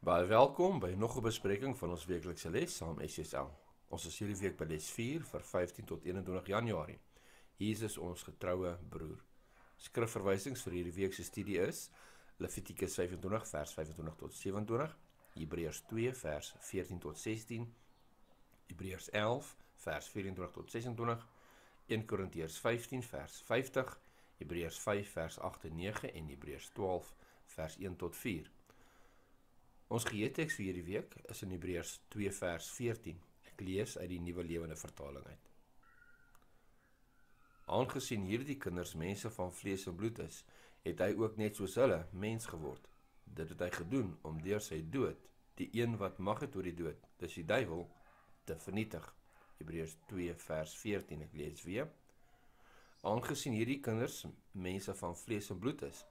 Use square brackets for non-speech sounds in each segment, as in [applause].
Baie welkom by nog 'n bespreking van ons weeklikse les saam SSL. Ons is hierdie week by les 4 vir 15 tot 21 Januarie. Jesus ons getroue broer. Skrifverwysings vir hierdie week se studie is Levitikus 25 vers 25 tot 27, Hebreërs 2 vers 14 tot 16, Hebreërs 11 vers 24 tot 26, 1 Korintiërs 15 vers 50, Hebreërs 5 vers 8 en 9 en Hebreërs 12 vers 1 tot 4. Ons geheeteks vir hierdie week is in Hebreërs 2 vers 14. Ek lees uit die Nuwe Lewende Vertaling uit. Aangesien hierdie kinders mense van vlees en bloed is, het hy ook net soos hulle mens geword. Dit het hy gedoen om deur sy dood die een wat mag het oor die dood, dis die duiwel, te vernietig. Hebreërs 2 vers 14. Ek lees weer. Aangesien hierdie kinders mense van vlees en bloed is,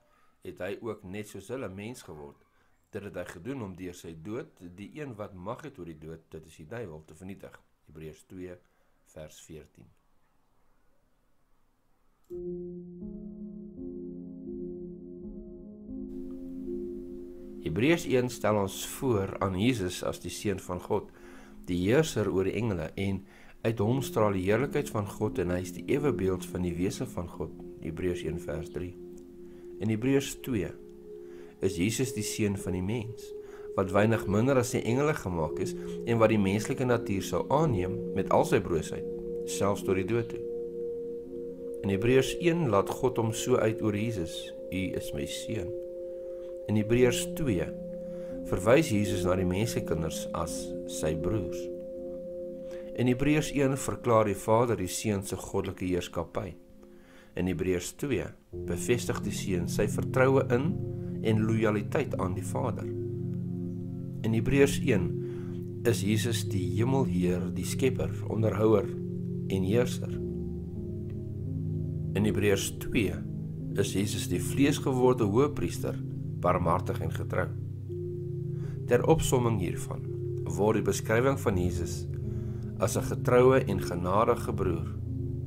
het hy ook net soos hulle mens geword. Dit het hy gedoen om deur sy dood die een wat mag het oor die dood, dit is die duiwel te vernietig. Hebreërs 2 vers 14. Hebreërs 1 stel ons voor aan Jesus as die seun van God, die heerser oor die engele en uit hom straal die heerlikheid van God en hy is die ewe beeld van die wese van God. Hebreërs 1 vers 3. In Hebreërs is Jesus die seun van die mens wat weinig minder as die engele gemaak is en wat die menslike natuur sou aanneem met al sy broosheid selfs tot die dood toe. In Hebreërs 1 laat God hom so uit oor Jesus: U is my seun. In Hebreërs 2 verwys Jesus na die menslike kinders as sy broers. In Hebreërs 1 verklaar die Vader die seun se goddelike heerskappy. In Hebreërs 2 bevestig die seun sy vertroue in en lojaliteit aan die Vader. In Hebreërs 1 is Jesus die hemelheer, die skepper, onderhouer en heerser. In Hebreërs 2 is Jesus die vleesgeworde hoëpriester, barmhartig en getrou. Ter opsomming hiervan word die beskrywing van Jesus as 'n getroue en genadige broer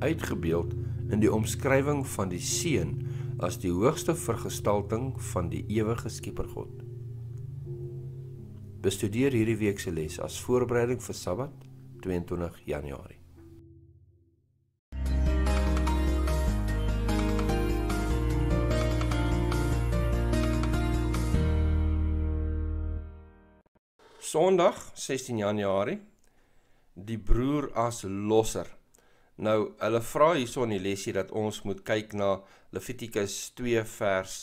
uitgebeeld in die omskrywing van die seun as die hoogste vergestalting van die ewige Skepper God. Bestudeer hierdie week se les as voorbereiding vir Sabbat, 22 Januarie. Sondag, 16 Januarie, die broer as losser. Nou, hulle vra hierso in die lesie dat ons moet kyk na Levitikus 2 vers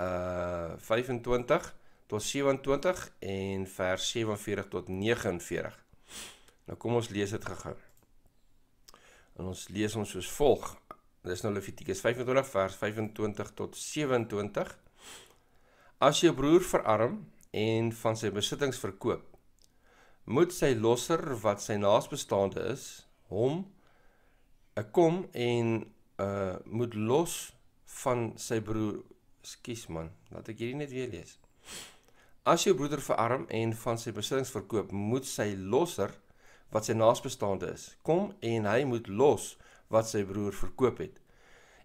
uh 25 tot 27 en vers 47 tot 49. Nou kom ons lees dit gegaan. En ons lees ons soos volg. Dis nou Levitikus 25 vers 25 tot 27. As jou broer verarm en van sy besittings verkoop, moet sy losser wat sy naasbestaande is, hom kom en uh moet los van sy broer. Skus man, laat ek hierdie net weer lees. As jou broeder verarm en van sy besittings verkoop, moet sy losser wat sy naasbestaande is, kom en hy moet los wat sy broer verkoop het.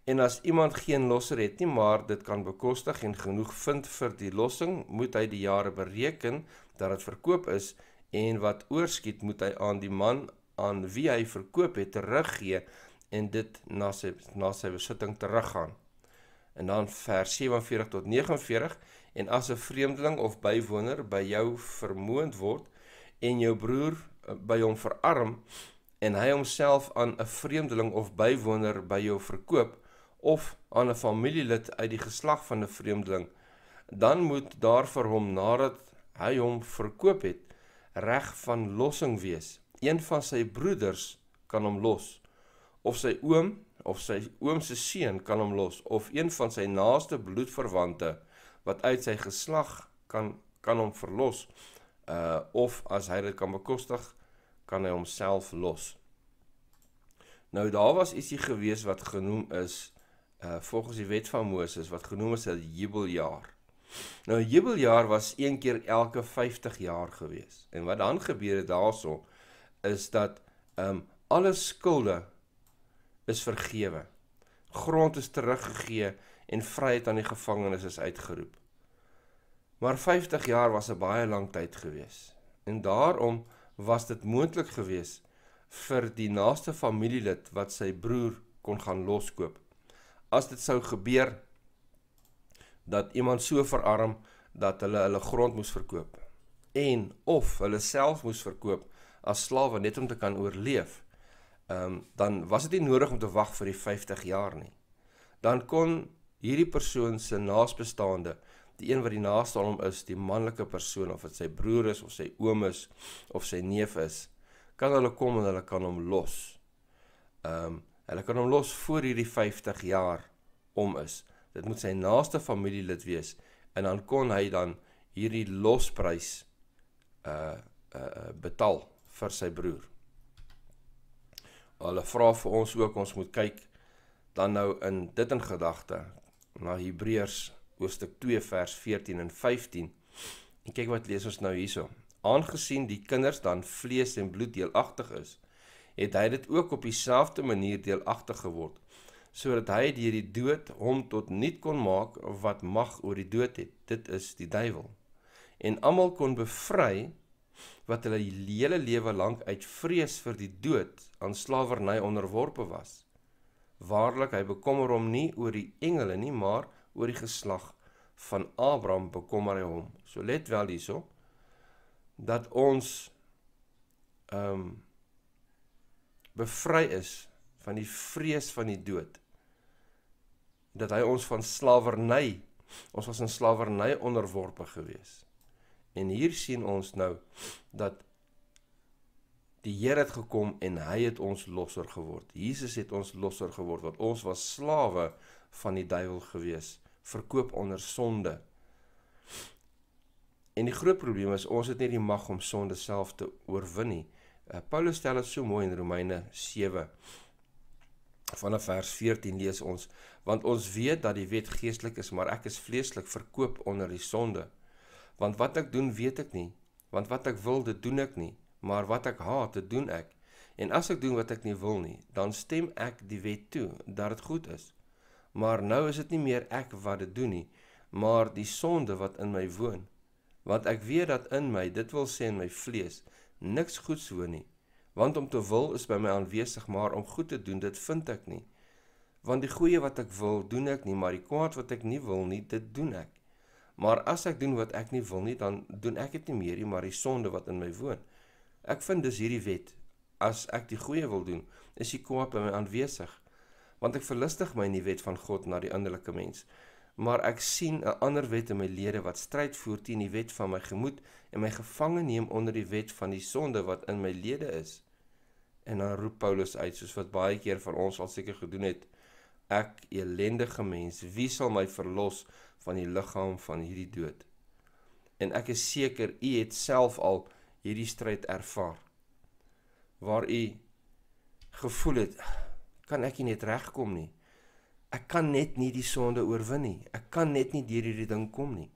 En as iemand geen losser het nie, maar dit kan bekostig en genoeg vind vir die lossing, moet hy die jare bereken dat dit verkoop is en wat oorskiet moet hy aan die man aan wie hy verkoop het teruggee en dit na sy na sy besitting teruggaan. En dan vers 47 tot 49 en as 'n vreemdeling of bywoner by jou vermoond word en jou broer eh, by hom verarm en hy homself aan 'n vreemdeling of bywoner by jou verkoop of aan 'n familielid uit die geslag van 'n vreemdeling dan moet daar vir hom nadat hy hom verkoop het reg van lossing wees een van sy broeders kan hom los of sy oom of sy oom se seun kan hom los of een van sy naaste bloedverwante wat uit sy geslag kan kan hom verlos uh of as hy dit kan bekostig kan hy homself los nou daar was ietsie gewees wat genoem is uh volgens die wet van Moses wat genoem is 'n jubeljaar nou 'n jubeljaar was een keer elke 50 jaar gewees en wat dan gebeur het daaroor so, is dat ehm um, alle skulde is vergewe. Grond is teruggegee en vryheid aan die gevangenes is uitgeroep. Maar 50 jaar was 'n baie lang tyd geweest. En daarom was dit moontlik geweest vir die naaste familielid wat sy broer kon gaan loskoop. As dit sou gebeur dat iemand so verarm dat hulle hulle grond moes verkoop en of hulle self moes verkoop as slawe net om te kan oorleef, ehm um, dan was dit nie nodig om te wag vir die 50 jaar nie. Dan kon hierdie persoon se naasbestaande, die een wat die naaste aan hom is, die manlike persoon of dit sy broer is of sy oom is of sy neef is, kan hulle kom en hulle kan hom los. Ehm um, hulle kan hom los voor hierdie 50 jaar om is. Dit moet sy naaste familielid wees en dan kon hy dan hierdie losprys uh uh betaal vir sy broer. Hulle vra vir ons ook ons moet kyk dan nou in dit in gedagte na Hebreërs hoofstuk 2 vers 14 en 15. En kyk wat lees ons nou hierso. Aangesien die kinders dan vlees en bloed deelagtig is, het hy dit ook op dieselfde manier deelagtig geword sodat hy deur die dood hom tot nul kon maak wat mag oor die dood het. Dit is die duiwel. En almal kon bevry wat hulle hele lewe lank uit vrees vir die dood aan slawerny onderworpe was. Waarlik hy bekommer hom nie oor die engele nie, maar oor die geslag van Abraham bekommer hy hom. So let wel hierso dat ons ehm um, bevry is van die vrees van die dood. Dat hy ons van slawerny, ons was in slawerny onderworpe geweest. En hier sien ons nou dat die Here het gekom en hy het ons losser geword. Jesus het ons losser geword want ons was slawe van die duiwel gewees, verkoop onder sonde. En die groot probleem is ons het nie die mag om sonde self te oorwin nie. Eh, Paulus stel dit so mooi in Romeine 7 vanaf vers 14 lees ons want ons weet dat die wet geestelik is maar ek is vleeslik verkoop onder die sonde want wat ek doen weet ek nie want wat ek wil dit doen ek nie maar wat ek haat dit doen ek en as ek doen wat ek nie wil nie dan stem ek die wet toe dat dit goed is maar nou is dit nie meer ek wat dit doen nie maar die sonde wat in my woon want ek weet dat in my dit wil sê in my vlees niks goeds woon nie want om te wil is by my aanwesig maar om goed te doen dit vind ek nie want die goeie wat ek wil doen ek nie maar die kwaad wat ek nie wil nie dit doen ek Maar as ek doen wat ek nie wil nie, dan doen ek dit nie meer nie, maar die sonde wat in my woon. Ek vind dis hierdie wet. As ek die goeie wil doen, is die kwaad by my aanwesig. Want ek verlustig my in die wet van God na die innerlike mens. Maar ek sien 'n ander wet in my lede wat stryd voer teen die wet van my gemoed en my gevange neem onder die wet van die sonde wat in my lede is. En dan roep Paulus uit soos wat baie keer vir ons al seker gedoen het: Ek ellendige mens, wie sal my verlos? van die liggaam van hierdie dood. En ek is seker u het self al hierdie stryd ervaar waar u gevoel het kan ek nie net regkom nie. Ek kan net nie die sonde oorwin nie. Ek kan net nie deur hierdie ding kom nie.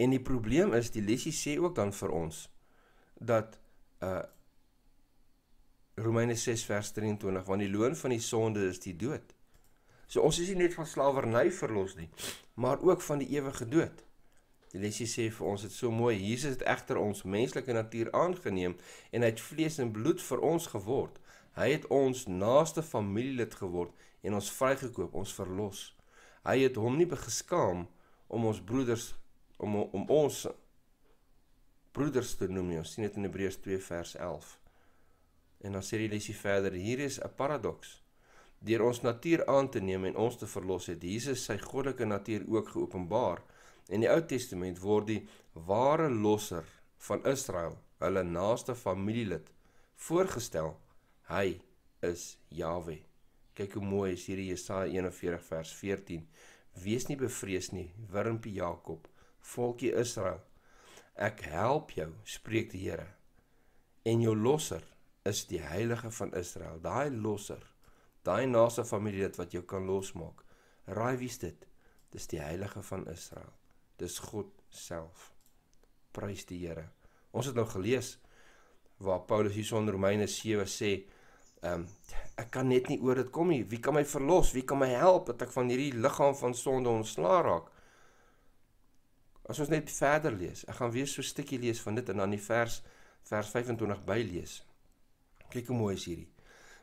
En die probleem is die lesie sê ook dan vir ons dat uh Romeine 6 vers 23 want die loon van die sonde is die dood. So ons is nie net van slawerny verlos nie, maar ook van die ewige dood. Die lesie sê vir ons dit so mooi, Jesus het egter ons menslike natuur aangeneem en hy het vlees en bloed vir ons geword. Hy het ons naaste familielid geword en ons vrygekoop, ons verlos. Hy het hom nie begeskaam om ons broeders om om ons broeders te noem nie. Ons sien dit in Hebreërs 2 vers 11. En dan sê die lesie verder, hier is 'n paradoks deur ons natuur aan te neem en ons te verlos het Jesus sy goddelike natuur ook geopenbaar. In die Ou Testament word die ware losser van Israel, hulle naaste familielid, voorgestel. Hy is Jahwe. Kyk hoe mooi is hierdie Jesaja 41 vers 14. Wees nie bevrees nie, wurmpie Jakob, volkie Israel. Ek help jou, spreek die Here. En jou losser is die heilige van Israel. Daai losser daai naaste familie dit wat jou kan losmaak. Raai wie's dit? Dis die heilige van Israel. Dis God self. Prys die Here. Ons het nou gelees waar Paulus hier in Romeine 7 sê, ehm um, ek kan net nie oor dit kom nie. Wie kan my verlos? Wie kan my help dat ek van hierdie liggaam van sonde ontslaa raak? As ons net verder lees, ek gaan weer so 'n stukkie lees van dit en dan die vers vers 25 by lees. Kyk hoe mooi is hierdie.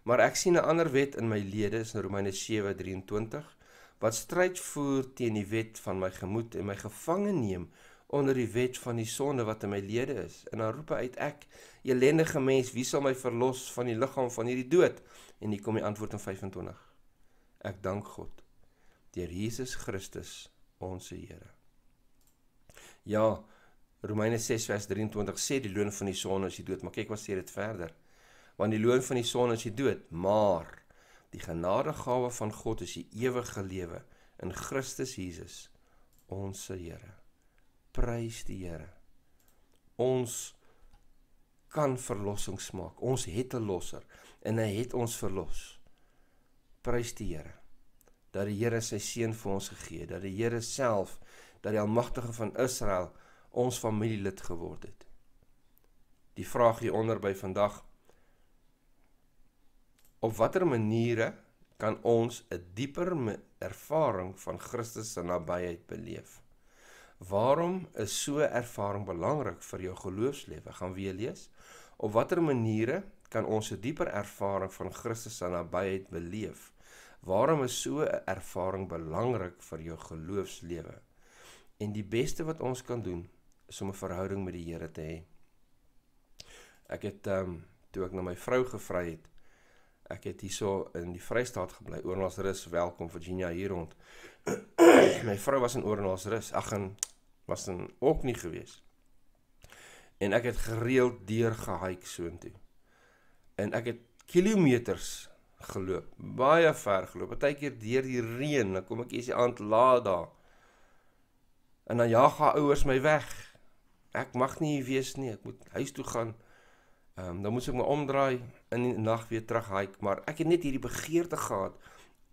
Maar ek sien 'n ander wet in my lede, is in Romeine 7:23, wat stryd voer teen die wet van my gemoed en my gevange neem onder die wet van die sonde wat in my lede is. En dan roep uit ek, elendige mens, wie sal my verlos van die liggaam van hierdie dood? En hier kom die antwoord in 25. Ek dank God deur Jesus Christus, ons Here. Ja, Romeine 6:23 sê die loon van die sonde is die dood, maar kyk wat sê dit verder want die loon van die sonde is die dood, maar die genadegawe van God is die ewige lewe in Christus Jesus, ons Here. Prys die Here. Ons kan verlossing smaak. Ons het 'n losser en hy het ons verlos. Prys die Here dat die Here sy seun vir ons gegee het, dat die Here self, dat die Almagtige van Israel ons familielid geword het. Die vraag hieronder by vandag op watter maniere kan ons 'n dieper ervaring van Christus se nabyheid beleef? Waarom is so 'n ervaring belangrik vir jou geloofslewe? Gaan weer lees. Op watter maniere kan ons 'n dieper ervaring van Christus se nabyheid beleef? Waarom is so 'n ervaring belangrik vir jou geloofslewe? En die beste wat ons kan doen is om 'n verhouding met die Here te hê. He. Ek het ehm um, toe ek na my vrou gevra het Ek het hierso in die Vrystaat gebly. Oornalsrus, welkom Virginia hier rond. [clears throat] My vrou was in Oornalsrus. Ag, en was dan ook nie gewees. En ek het gereeld deur gehike soontoe. En ek het kilometers geloop, baie ver geloop. Partykeer deur die reën, dan kom ek hierdie aand laat daar. En dan jaag haar ouers my weg. Ek mag nie hier wees nie. Ek moet huis toe gaan. Ehm um, dan moes ek my omdraai in die nag weer terug hike, maar ek het net hierdie begeerte gehad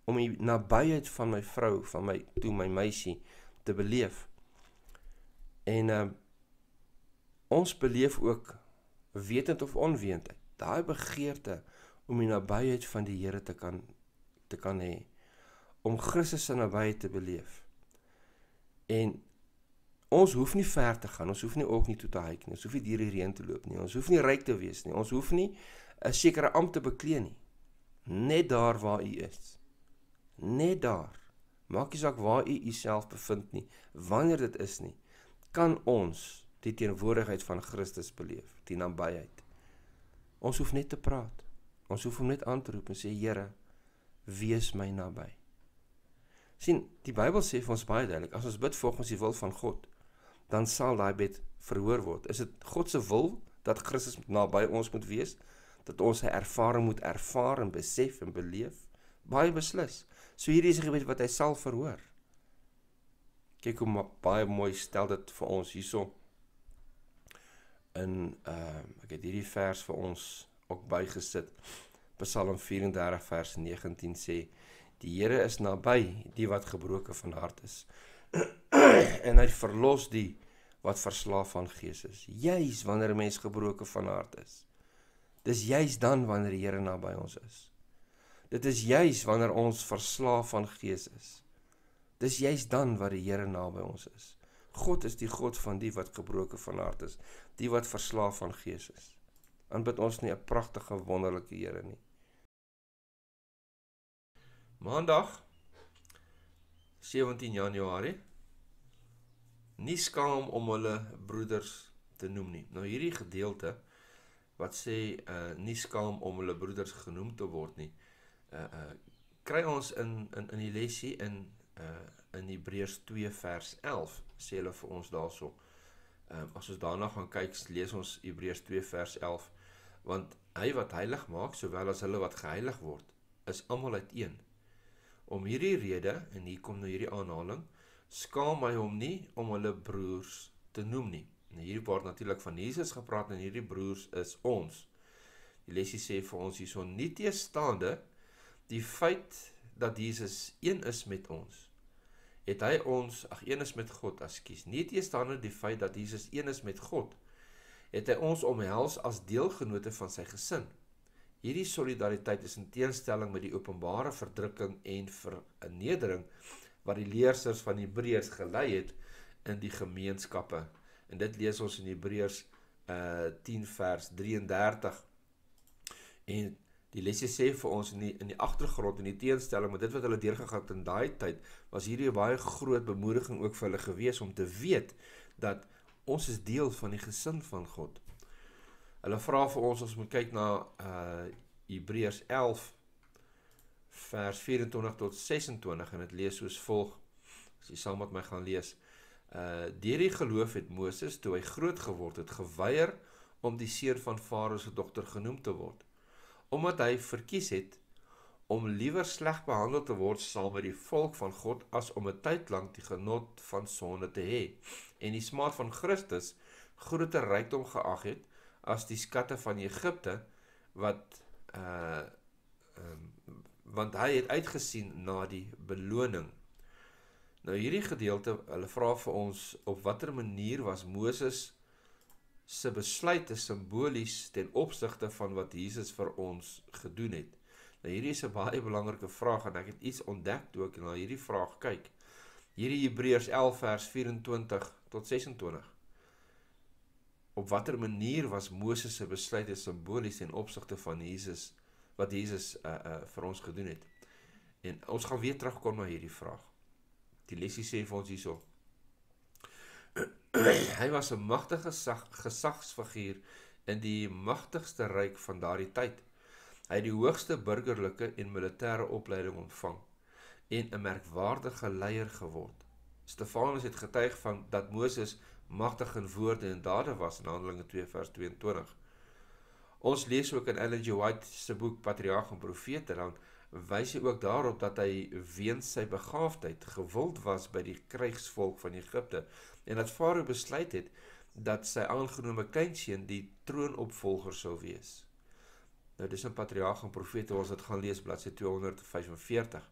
om die nabyheid van my vrou, van my toe my meisie te beleef. En ehm um, ons beleef ook wetend of onwetend daai begeerte om die nabyheid van die Here te kan te kan hê om Christus se nabyheid te beleef. En Ons hoef nie ver te gaan, ons hoef nie ook nie toe te hike nie, ons hoef nie deur hierheen te loop nie, ons hoef nie ryk te wees nie, ons hoef nie 'n sekere ampt te bekleë nie. Net daar waar u is. Net daar. Maak nie saak waar u uself bevind nie, wanneer dit is nie, kan ons die teenwoordigheid van Christus beleef, die nabyheid. Ons hoef net te praat. Ons hoef hom net aan te roep en sê Here, wees my naby. Sien, die Bybel sê vir ons baie duidelik, as ons bid volgens die wil van God, dan sal daai bed verhoor word. Is dit God se wil dat Christus naby ons moet wees, dat ons sy ervaring moet ervaar en besef en beleef? Baie beslis. So hierdie is 'n gebed wat hy sal verhoor. Kyk hoe baie mooi stel dit vir ons hierso. In ehm uh, ek het hierdie vers vir ons ook bygesit. Psalm 34 vers 19 sê: Die Here is naby die wat gebroke van hart is en hy verlos die wat verslaaf aan gees is. Juist wanneer 'n mens gebroken van hart is. Dis juist dan wanneer die Here naby ons is. Dit is juist wanneer ons verslaaf aan gees is. Dis juist dan wat die Here naby ons is. God is die God van die wat gebroken van hart is, die wat verslaaf aan gees is. Aanbid ons nie 'n pragtige wonderlike Here nie. Maandag 17 Januarie nie skaam om hulle broeders te noem nie. Nou hierdie gedeelte wat sê uh nie skaam om hulle broeders genoem te word nie. Uh uh kry ons in in in die lesie in uh in Hebreërs 2 vers 11 sê hulle vir ons daarso. Ehm uh, as ons daarna gaan kyk, lees ons Hebreërs 2 vers 11 want hy wat heilig maak sowel as hulle wat geheilig word is almal uit een. Om hierdie rede en hier kom nou hierdie aanhaling, skaam hy hom nie om hulle broers te noem nie. En nou, hier word natuurlik van Jesus gepraat en hierdie broers is ons. Die lesie sê vir ons hierson nie teestaande die feit dat Jesus een is met ons. Het hy ons ag een is met God, ekskuus. Nie teestaande die feit dat Jesus een is met God, het hy ons omhels as deelgenote van sy gesind. Hierdie solidariteit is in teenstelling met die openbare verdrukking en vernedering wat die leersers van Hebreërs gelei het in die gemeenskappe. En dit lees ons in Hebreërs uh eh, 10 vers 33. En die lesse sê vir ons in die, in die agtergrond en die teenstelling met dit wat hulle deurgegaan het in daai tyd, was hierdie 'n baie groot bemoediging ook vir hulle gewees om te weet dat ons is deel van die gesin van God. Hulle vra vir ons ons moet kyk na uh Hebreërs 11 vers 24 tot 26 en dit lees soos volg. As jy saam met my gaan lees. Uh deur die geloof het Moses toe hy groot geword het geweier om die seun van Farao se dogter genoem te word omdat hy verkies het om liewer sleg behandel te word saam met die volk van God as om 'n tyd lank die genot van sonde te hê en die smaak van Christus groter rykdom geag het as die skatte van Egipte wat uh um, want hy het uitgesien na die beloning. Nou hierdie gedeelte, hulle vra vir ons op watter manier was Moses se besluit te simbolies ten opsigte van wat Jesus vir ons gedoen het. Nou hierdie is 'n baie belangrike vraag en ek het iets ontdek toe ek na hierdie vraag kyk. Hierdie Hebreërs 11 vers 24 tot 26 op watter manier was Moses se besluit 'n simbolies en opsigte van Jesus wat Jesus uh uh vir ons gedoen het. En ons gaan weer terugkom na hierdie vraag. Die lesie sê vir ons hierso. [clears throat] Hy was 'n magtige gesag, gesagsfiguur in die magtigste ryk van daardie tyd. Hy het die hoogste burgerlike en militêre opleiding ontvang en 'n merkwaardige leier geword. Stefanus het getuig van dat Moses magtig in woorde en dade was in Handelinge 2 vers 22. Ons lees ook in Ellen G. White se boek Patriarg en Profete dan wys hy ook daarop dat hy weens sy begaafdheid gewild was by die krygsvolk van Egipte en dat Farao besluit het dat sy aangenome kindseun die troonopvolger sou wees. Nou dis in Patriarg en Profete ons dit gaan lees bladsy 245.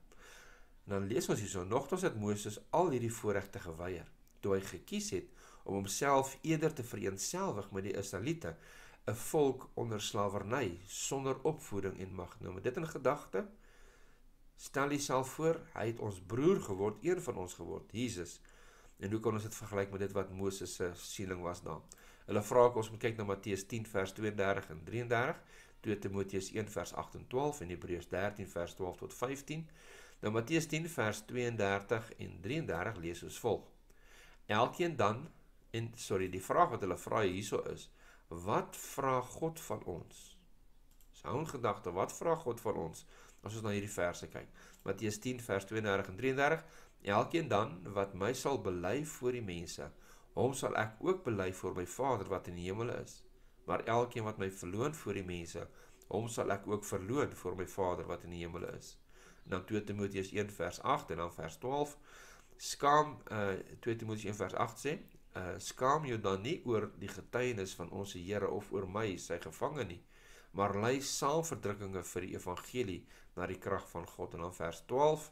Dan lees ons hierso nog dat Moses al hierdie voorregte geweier toe hy gekies het om homself eerder te vereensgewig met die Israeliete, 'n volk onder slawerny sonder opvoeding en mag. Nou met dit in gedagte, stel jouself voor, hy het ons broer geword, een van ons geword, Jesus. En hoe kan ons dit vergelyk met dit wat Moses se eh, siening was daar? Hulle vra ek ons moet kyk na Matteus 10 vers 32 en 33, 2 Timoteus 1 vers 8 en 12 en Hebreërs 13 vers 12 tot 15. Nou Matteus 10 vers 32 en 33 lees ons volg. Elkeen dan En sorry, die vraag wat hulle vra hierso is, wat vra God van ons? Dis hou 'n gedagte, wat vra God van ons as ons na hierdie verse kyk? Matteus 10 vers 32 en 33. Elkeen dan wat my sal bely voor die mense, hom sal ek ook bely voor my Vader wat in die hemel is. Maar elkeen wat my verloon voor die mense, hom sal ek ook verloon voor my Vader wat in die hemel is. En dan 2 Timoteus 1 vers 8 en dan vers 12 skam eh uh, 2 Timoteus 1 vers 8 sê Eh, skaam jou dan nie oor die getuienis van ons Here of oor my sy gevange nie maar lei saam verdrukkinge vir die evangelie na die krag van God en dan vers 12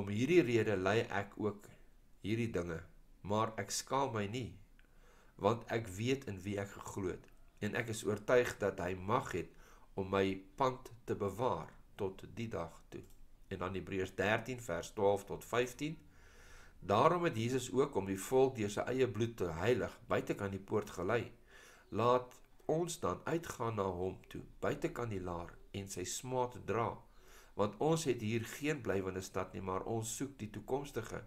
om hierdie rede lei ek ook hierdie dinge maar ek skaam my nie want ek weet in wie ek geglo het en ek is oortuig dat hy mag het om my pand te bewaar tot die dag toe en dan Hebreërs 13 vers 12 tot 15 Daarom het Jesus ook om die volk deur sy eie bloed te heilig buitekant die poort gelei. Laat ons dan uitgaan na hom toe, buitekant die laar en sy smaat dra, want ons het hier geen blywende stad nie, maar ons soek die toekomstige.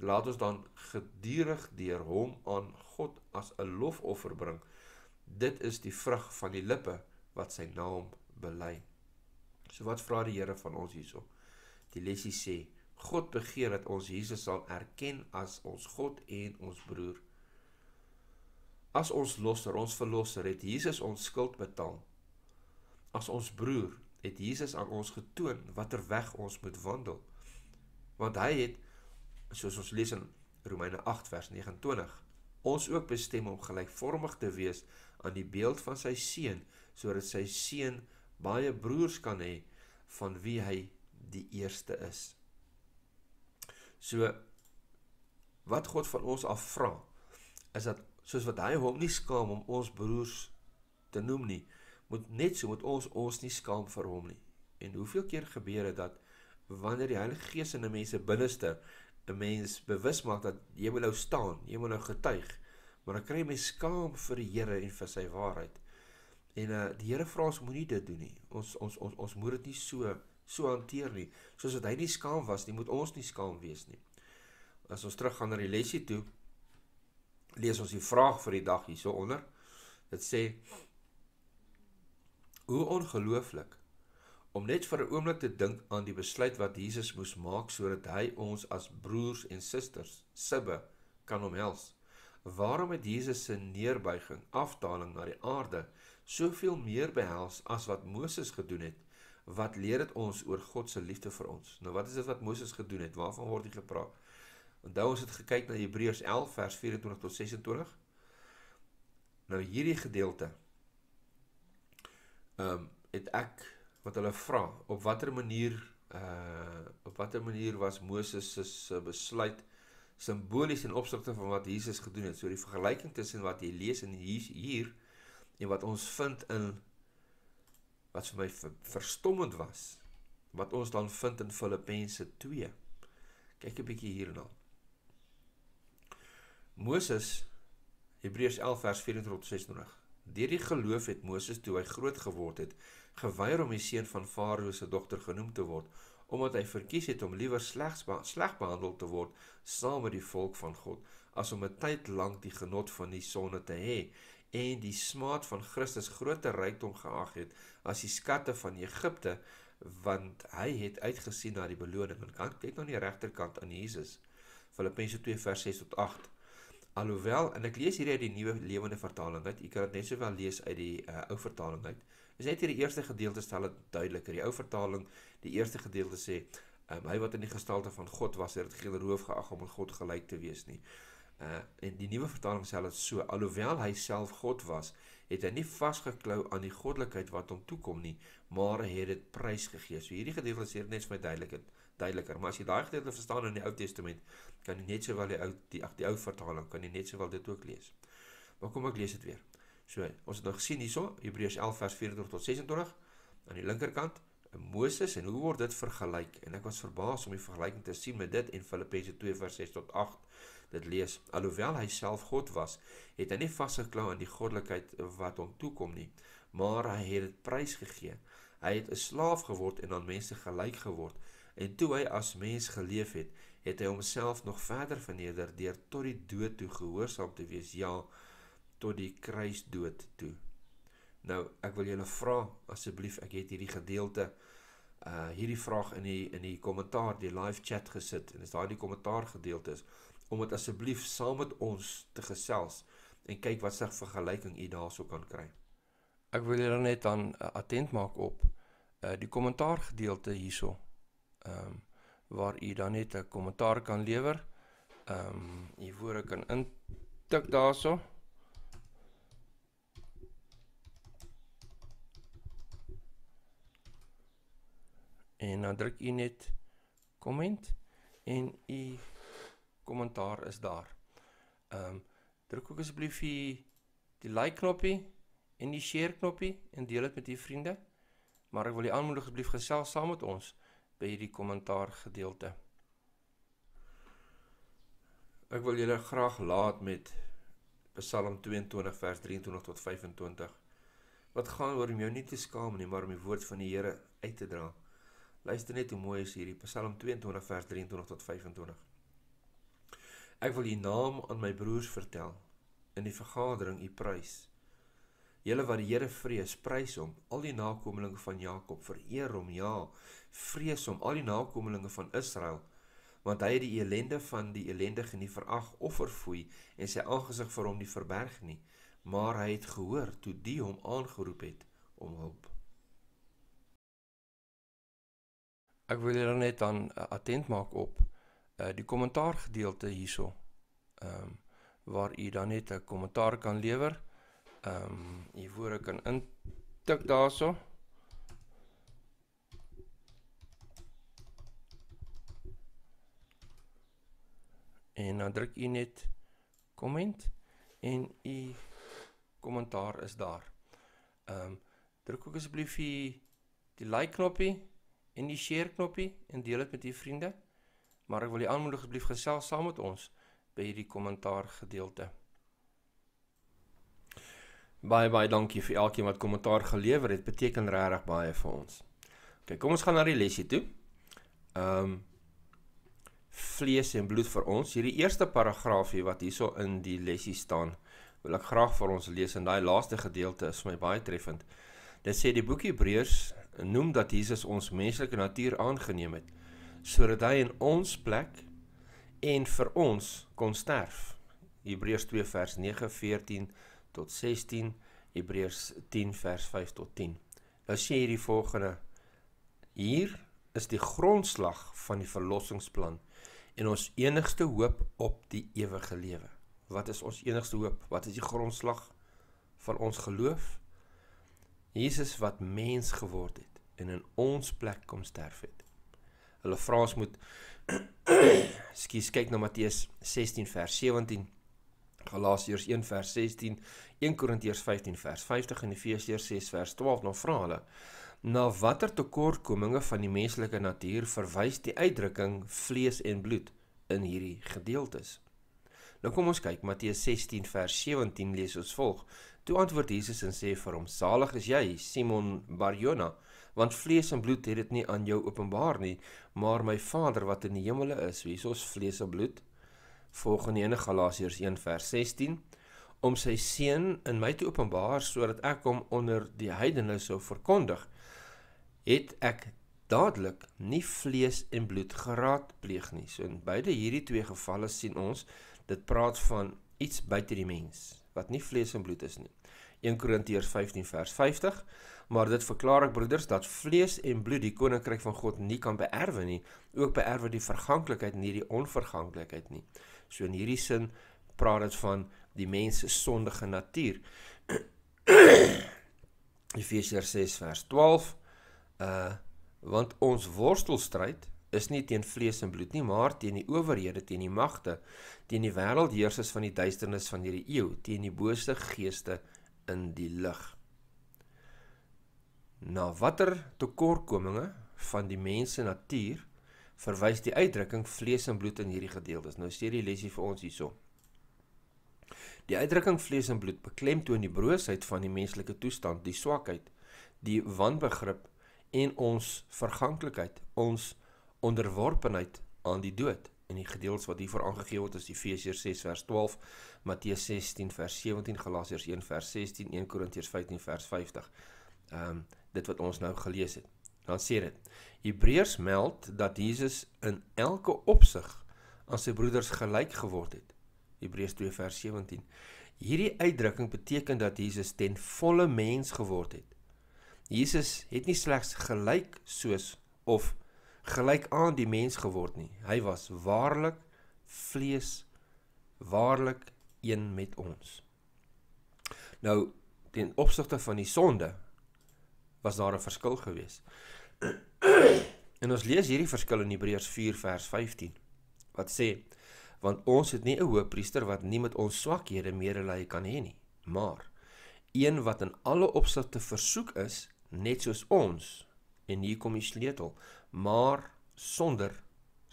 Laat ons dan gedurig deur hom aan God as 'n lofoffer bring. Dit is die vrug van die lippe wat sy naam bely. So wat vra die Here van ons hierop? Die lesie sê: God begeer dat ons Jesus sal erken as ons God en ons broer. As ons losser, ons verlosser, het Jesus ons skuld betaal. As ons broer, het Jesus aan ons getoon watter weg ons moet wandel. Want hy het soos ons lees in Romeine 8 vers 29, ons ook bestem om gelykvormig te wees aan die beeld van sy seun, sodat sy seun baie broers kan hê van wie hy die eerste is. So wat God van ons afvra is dat soos wat hy hom nie skaam om ons broers te noem nie, moet net so moet ons ons nie skaam vir hom nie. En hoeveel keer gebeur dit dat wanneer die Heilige Gees in 'n mens se binneste 'n mens bewus maak dat jy moet nou staan, jy moet nou getuig, maar dan kry jy my skaam vir die Here en vir sy waarheid. En uh, die Here vra ons moenie dit doen nie. Ons ons ons ons moet dit nie so so hanteer nie. Soos wat hy nie skaam was nie, moet ons nie skaam wees nie. As ons teruggaan na die lesie toe, lees ons die vraag vir die dag hierso onder. Dit sê hoe ongelooflik om net vir 'n oomblik te dink aan die besluit wat Jesus moes maak sodat hy ons as broers en susters sibbe kan omhels. Waarom het Jesus se neerbuiging, afdaling na die aarde soveel meer behels as wat Moses gedoen het? wat leer dit ons oor God se liefde vir ons? Nou wat is dit wat Moses gedoen het? Waarvan word hy gepraat? Onthou ons het gekyk na Hebreërs 11 vers 24 tot 26. Nou hierdie gedeelte ehm um, het ek wat hulle vra op watter manier uh op watter manier was Moses se besluit simbolies in opsigte van wat Jesus gedoen het? So die vergelyking tussen wat jy lees in hier en wat ons vind in wat vir my verstommend was wat ons dan vind in Filippense 2. Kyk 'n bietjie hierna. Moses Hebreërs 11 vers 24 tot 26. Deur die geloof het Moses toe hy groot geword het, geweier om die seun van Farao se dogter genoem te word, omdat hy verkies het om liewer slegs sleg behandel te word saam met die volk van God as om 'n tyd lank die genot van die sonne te hê en die smaad van Christus groter rykdom geag het as die skatte van Egipte want hy het uitgesien na die beloning en kyk net nou aan die regterkant aan Jesus Filippense 2 vers 6 tot 8 Alhoewel en ek lees hier uit die nuwe lewende vertaling uit. Ek kan dit net sowel lees uit die uh, ou vertaling uit. Is net hierdie eerste gedeelte stel dit duideliker. Die ou vertaling, die eerste gedeelte sê, um, hy wat in die gestalte van God was, het geen roof geag om aan God gelyk te wees nie. Uh, en die nuwe vertaling sê dit so: Alhoewel hy self God was, het hy nie vasgeklou aan die goddelikheid wat hom toekom nie, maar het dit prysgegee. So hierdie gedeelte sê net vir my duidelik het duideliker, maar as jy daai gedeelte verstaan in die Ou Testament, kan jy net sowel die ou die ag die ou vertaling kan jy net sowel dit ook lees. Maar kom ek lees dit weer. So, ons het nou gesien hierso Hebreërs 11 vers 24 tot 26 aan die linkerkant Moses en hoe word dit vergelyk? En ek was verbaas om die vergelyking te sien met dit en Filippense 2 vers 6 tot 8 dit lees alhoewel hy self God was het hy nie vasgeklou aan die goddelikheid wat hom toekom nie maar hy het dit prysgegee hy het 'n slaaf geword en aan mense gelyk geword en toe hy as mens geleef het het hy homself nog verder verneder deur tot die dood toe gehoorsaam te wees ja tot die kruisdood toe nou ek wil julle vra asseblief ek het hierdie gedeelte uh hierdie vraag in die in die kommentaar die live chat gesit en dis daai die kommentaar gedeelte is om dit asseblief saam met ons te gesels en kyk wat sy vergelyking u daarso kan kry. Ek wil julle net aan uh, eh, attent maak op uh, die kommentaar gedeelte hierso. Ehm um, waar u dan net 'n kommentaar kan lewer. Ehm um, u woorde kan intik daarso. En dan druk u net comment en u kommentaar is daar. Ehm um, druk ook asseblief die die like knoppie en die share knoppie en deel dit met u vriende. Maar ek wil u aanmoedig asseblief gesels saam met ons by hierdie kommentaar gedeelte. Ek wil julle graag laat met Psalm 22 vers 23 tot 25 wat gaan oor om jou nie te skaam nie, maar om die woord van die Here uit te dra. Luister net hoe mooi is hierdie Psalm 22 vers 23 tot 25. Ek wil u naam aan my broers vertel in die vergadering u prys. Julle wat die Here vrees, prys hom. Al die nakommelinge van Jakob vereer hom. Ja, vrees hom al die nakommelinge van Israel, want hy het die elende van die elendige en die verag offervoei en sy aangesig vir hom nie verberg nie, maar hy het gehoor toe die hom aangeroep het om hulp. Ek wil julle net dan attent maak op Eh, die kommentaar gedeelte hierso. Ehm um, waar u dan net 'n kommentaar kan lewer. Ehm um, u woorde kan intik daarso. En dan druk u net komment en u kommentaar is daar. Ehm um, druk ook asseblief die like knoppie en die share knoppie en deel dit met u vriende maar ek wil u aanmoedig asb lief gesels saam met ons by hierdie kommentaar gedeelte. Baie baie dankie vir elkeen wat kommentaar gelewer het. Dit beteken regtig baie vir ons. OK, kom ons gaan na die lesie toe. Ehm um, vlees en bloed vir ons. Hierdie eerste paragraafie wat hierso in die lesie staan, wil ek graag vir ons lees en daai laaste gedeelte is vir my baie treffend. Dit sê die boek Hebreërs noem dat Jesus ons menslike natuur aangeneem het sodat hy in ons plek en vir ons kon sterf. Hebreërs 2 vers 9 14 tot 16, Hebreërs 10 vers 5 tot 10. Nou sê hier die volgende: Hier is die grondslag van die verlossingsplan en ons enigste hoop op die ewige lewe. Wat is ons enigste hoop? Wat is die grondslag van ons geloof? Jesus wat mens geword het en in ons plek kom sterf het hulle vra ons moet [clears throat] skus kyk na Matteus 16 vers 17 Galasiërs 1 vers 16 1 Korintiërs 15 vers 50 en Efesiërs 6 vers 12 dan vra hulle na watter tekortkominge van die menslike natuur verwys die uitdrukking vlees en bloed in hierdie gedeeltes Nou kom ons kyk Matteus 16 vers 17 lees ons volg Toe antwoord Jesus en sê vir hom Salig is jy Simon Barjona want vlees en bloed het dit nie aan jou openbaar nie, maar my Vader wat in die hemele is, wie is ons vlees en bloed? Volgens in Galasiërs 1:16 om sy seun in my te openbaar sodat ek hom onder die heidene sou verkondig, het ek dadelik nie vlees en bloed geraadpleeg nie. So in beide hierdie twee gevalle sien ons dit praat van iets buite die mens wat nie vlees en bloed is nie. 1 Korintiërs 15 vers 50 maar dit verklaar ek broeders dat vlees en bloed die koninkryk van God nie kan beerwe nie, ook beerwe die verganklikheid nie die onverganklikheid nie. So in hierdie sin praat dit van die mens se sondige natuur. [clears throat] Efesiërs 6 vers 12 uh eh, want ons worstelstryd is nie teen vlees en bloed nie maar teen die owerhede teen die magte teen die wêreldheersers van die duisternis van hierdie eeu teen die boosste geeste in die lig. Na watter tekortkominge van die mense natuur verwys die uitdrukking vlees en bloed in hierdie gedeelte. Nou steur die lesie vir ons hierso. Die uitdrukking vlees en bloed beklemtoon die broosheid van die menslike toestand, die swakheid, die wanbegrip en ons verganklikheid, ons onderworpenheid aan die dood. In die gedeeltes wat hiervoor aangegee word is Efesiërs 6 vers 12, Matteus 16 vers 17, Galasiërs 1 vers 16, 1 Korintiërs 15 vers 50 ehm um, dit wat ons nou gelees het. Dan sê dit: Hebreërs meld dat Jesus in elke opsig aan sy broeders gelyk geword het. Hebreërs 2:17. Hierdie uitdrukking beteken dat Jesus ten volle mens geword het. Jesus het nie slegs gelyk soos of gelyk aan die mens geword nie. Hy was waarlik vlees waarlik een met ons. Nou ten opsigte van die sonde was daar 'n verskil gewees. [clears throat] en ons lees hierdie verskil in Hebreërs 4 vers 15 wat sê want ons het nie 'n hoëpriester wat nie met ons swakhede medelee kan hê nie, maar een wat in alle opsigte versoek is net soos ons en hier kom die sleutel, maar sonder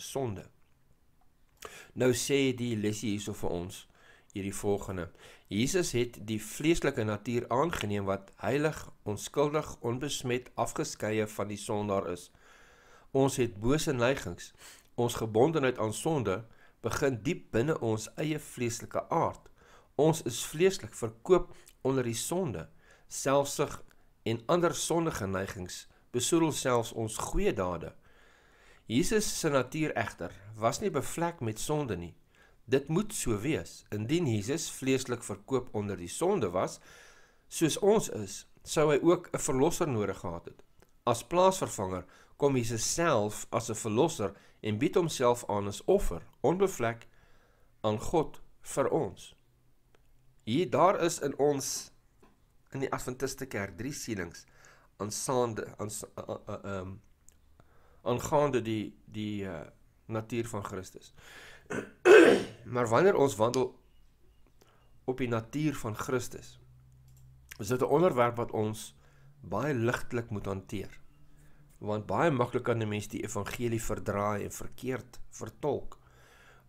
sonde. Nou sê die lesie hierso vir ons hierdie volgende Jesus het die vleeslike natuur aangeneem wat heilig, onskuldig, onbesmet, afgeskeie van die sondaar is. Ons het bose neigings. Ons gebondenheid aan sonde begin diep binne ons eie vleeslike aard. Ons is vleeslik verkoop onder die sonde, selfsug en ander sondige neigings besoedel selfs ons goeie dade. Jesus se natuur egter was nie bevlek met sonde nie. Dit moet so wees. Indien Jesus vleeslik verkoop onder die sonde was, soos ons is, sou hy ook 'n verlosser nodig gehad het. As plaasvervanger kom Jesus self as 'n verlosser en bied homself aan as offer, onbevlek aan God vir ons. Hier daar is in ons in die Adventiste kerk drie sienings aansaande aan ehm aangaande die die uh, natuur van Christus. [clears throat] maar wanneer ons wandel op die natuur van Christus, is dit 'n onderwerp wat ons baie ligtelik moet hanteer. Want baie maklik kan 'n mens die evangelie verdraai en verkeerd vertolk.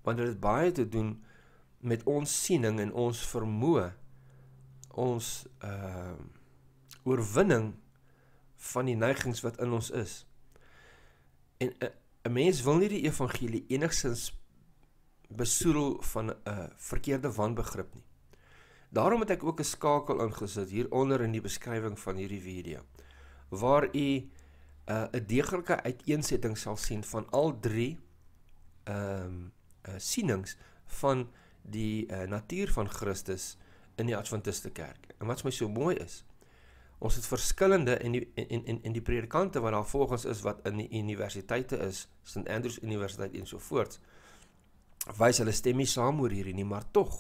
Want dit het baie te doen met ons siening en ons vermoë ons uh oorwinning van die neigings wat in ons is. En eh, 'n uh, mens wil nie die evangelie enigsins besoedel van 'n verkeerde wanbegrip nie. Daarom het ek ook 'n skakel ingesit hieronder in die beskrywing van hierdie video waar u 'n uh, 'n deeglike uiteensetting sal sien van al drie ehm um, uh, sienings van die uh, natuur van Christus in die Adventiste kerk. En wat my so mooi is, ons het verskillende en en en en die predikante wat daar volgens is wat in die universiteite is, St Andrews Universiteit en so voorts wys hulle stem nie saam oor hierdie nie, maar tog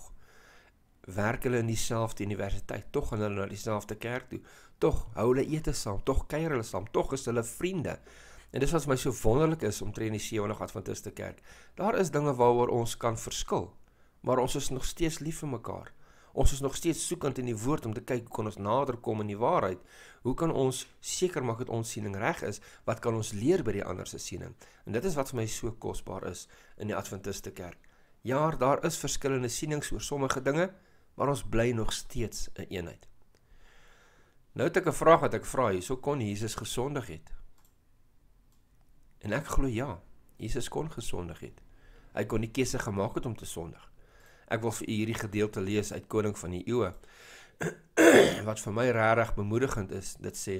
werk hulle in dieselfde universiteit, tog gaan hulle na dieselfde kerk toe, tog hou hulle ete saam, tog kuier hulle saam, tog is hulle vriende. En dis wat my so wonderlik is om te in die 70 Adventiste kerk. Daar is dinge waaroor ons kan verskil, maar ons is nog steeds lief vir mekaar ons is nog steeds soekend in die woord om te kyk hoe kan ons nader kom in die waarheid? Hoe kan ons seker maak dat ons siening reg is? Wat kan ons leer by die ander se siening? En dit is wat vir my so kosbaar is in die Adventiste kerk. Ja, daar is verskillende sienings oor sommige dinge, maar ons bly nog steeds 'n een eenheid. Nou het ek 'n vraag wat ek vra, hoe so kon Jesus gesondig het? En ek glo ja, Jesus kon gesondig het. Hy kon die keuse gemaak het om te sondig. Ek wil vir u hierdie gedeelte lees uit Koning van die Eeue. [clears throat] Wat vir my regtig bemoedigend is, dit sê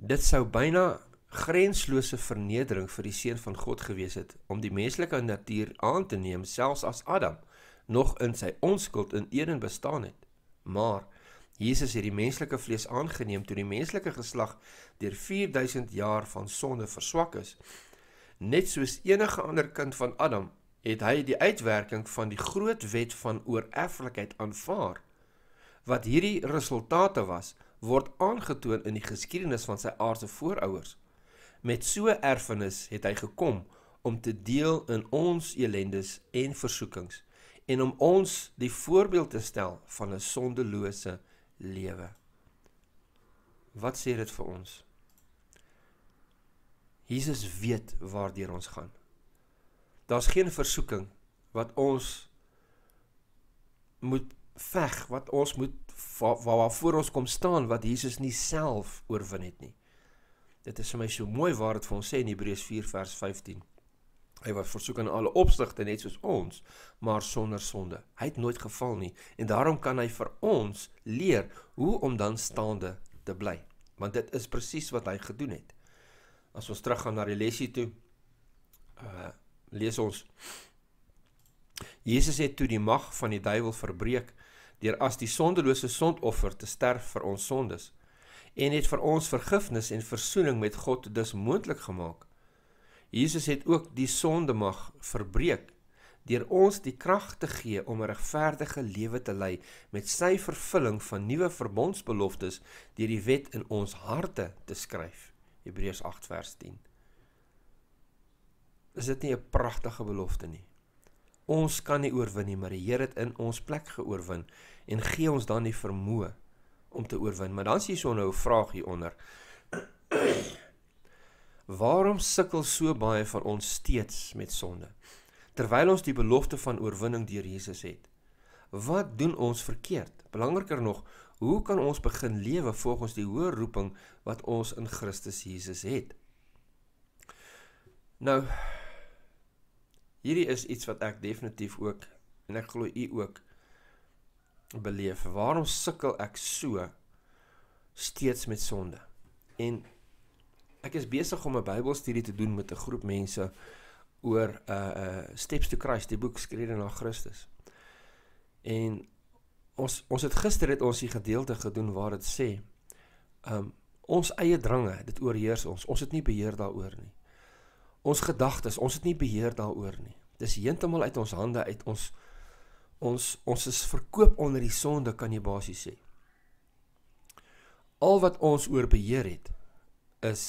dit sou byna grenslose vernedering vir die seun van God gewees het om die menslike natuur aan te neem selfs as Adam nog in sy onskuld in Eden bestaan het. Maar Jesus het die menslike vlees aangeneem toe die menslike geslag deur 4000 jaar van sonde verswak is, net soos enige ander kind van Adam het hy die uitwerking van die groot wet van oorerflikheid aanvaar wat hierdie resultate was word aangetoon in die geskiedenis van sy aardse voorouers met so erfenis het hy gekom om te deel in ons elendes en versoekings en om ons die voorbeeld te stel van 'n sondelose lewe wat sê dit vir ons Jesus weet waar deur ons gaan daar's geen versoeking wat ons moet veg, wat ons moet waar waar voor ons kom staan wat Jesus nie self oorwin het nie. Dit is vir my so mooi waar dit vir ons sê in Hebreërs 4 vers 15. Hy was versoek in alle opsigte net soos ons, maar sonder sonde. Hy het nooit geval nie en daarom kan hy vir ons leer hoe om dan staande te bly, want dit is presies wat hy gedoen het. As ons teruggaan na die lesie toe, uh Lees ons. Jesus het toe die mag van die duiwel verbreek deur as die sondelose sondoffer te sterf vir ons sondes en het vir ons vergifnis en versoening met God dus moontlik gemaak. Jesus het ook die sonde mag verbreek deur ons die krag te gee om 'n regverdige lewe te lei met sy vervulling van nuwe verbondsbeloftes deur die wet in ons harte te skryf. Hebreërs 8 vers 10 is dit nie 'n pragtige belofte nie. Ons kan nie oorwin nie, maar die Here het in ons plek geoorwin en gee ons dan die vermoë om te oorwin. Maar dan is hier so 'n nou vraag hieronder. [clears throat] Waarom sukkel so baie van ons steeds met sonde? Terwyl ons die belofte van oorwinning deur Jesus het. Wat doen ons verkeerd? Belangriker nog, hoe kan ons begin lewe volgens die hoë roeping wat ons in Christus Jesus het? Nou, Hierdie is iets wat ek definitief ook en ek glo u ook beleef. Waarom sukkel ek so steeds met sonde? En ek is besig om 'n Bybelstudie te doen met 'n groep mense oor 'n uh, eh, uh, eh, Steps to Christ, die boek skrede na Christus. En ons ons het gister het ons die gedeelte gedoen waar dit sê, um ons eie drange, dit oorheers ons. Ons het nie beheer daaroor nie. Ons gedagtes, ons het nie beheer daaroor nie. Dis heeltemal uit ons hande uit ons ons ons is verkoop onder die sonde kan jy basies sê. Al wat ons oor beheer het is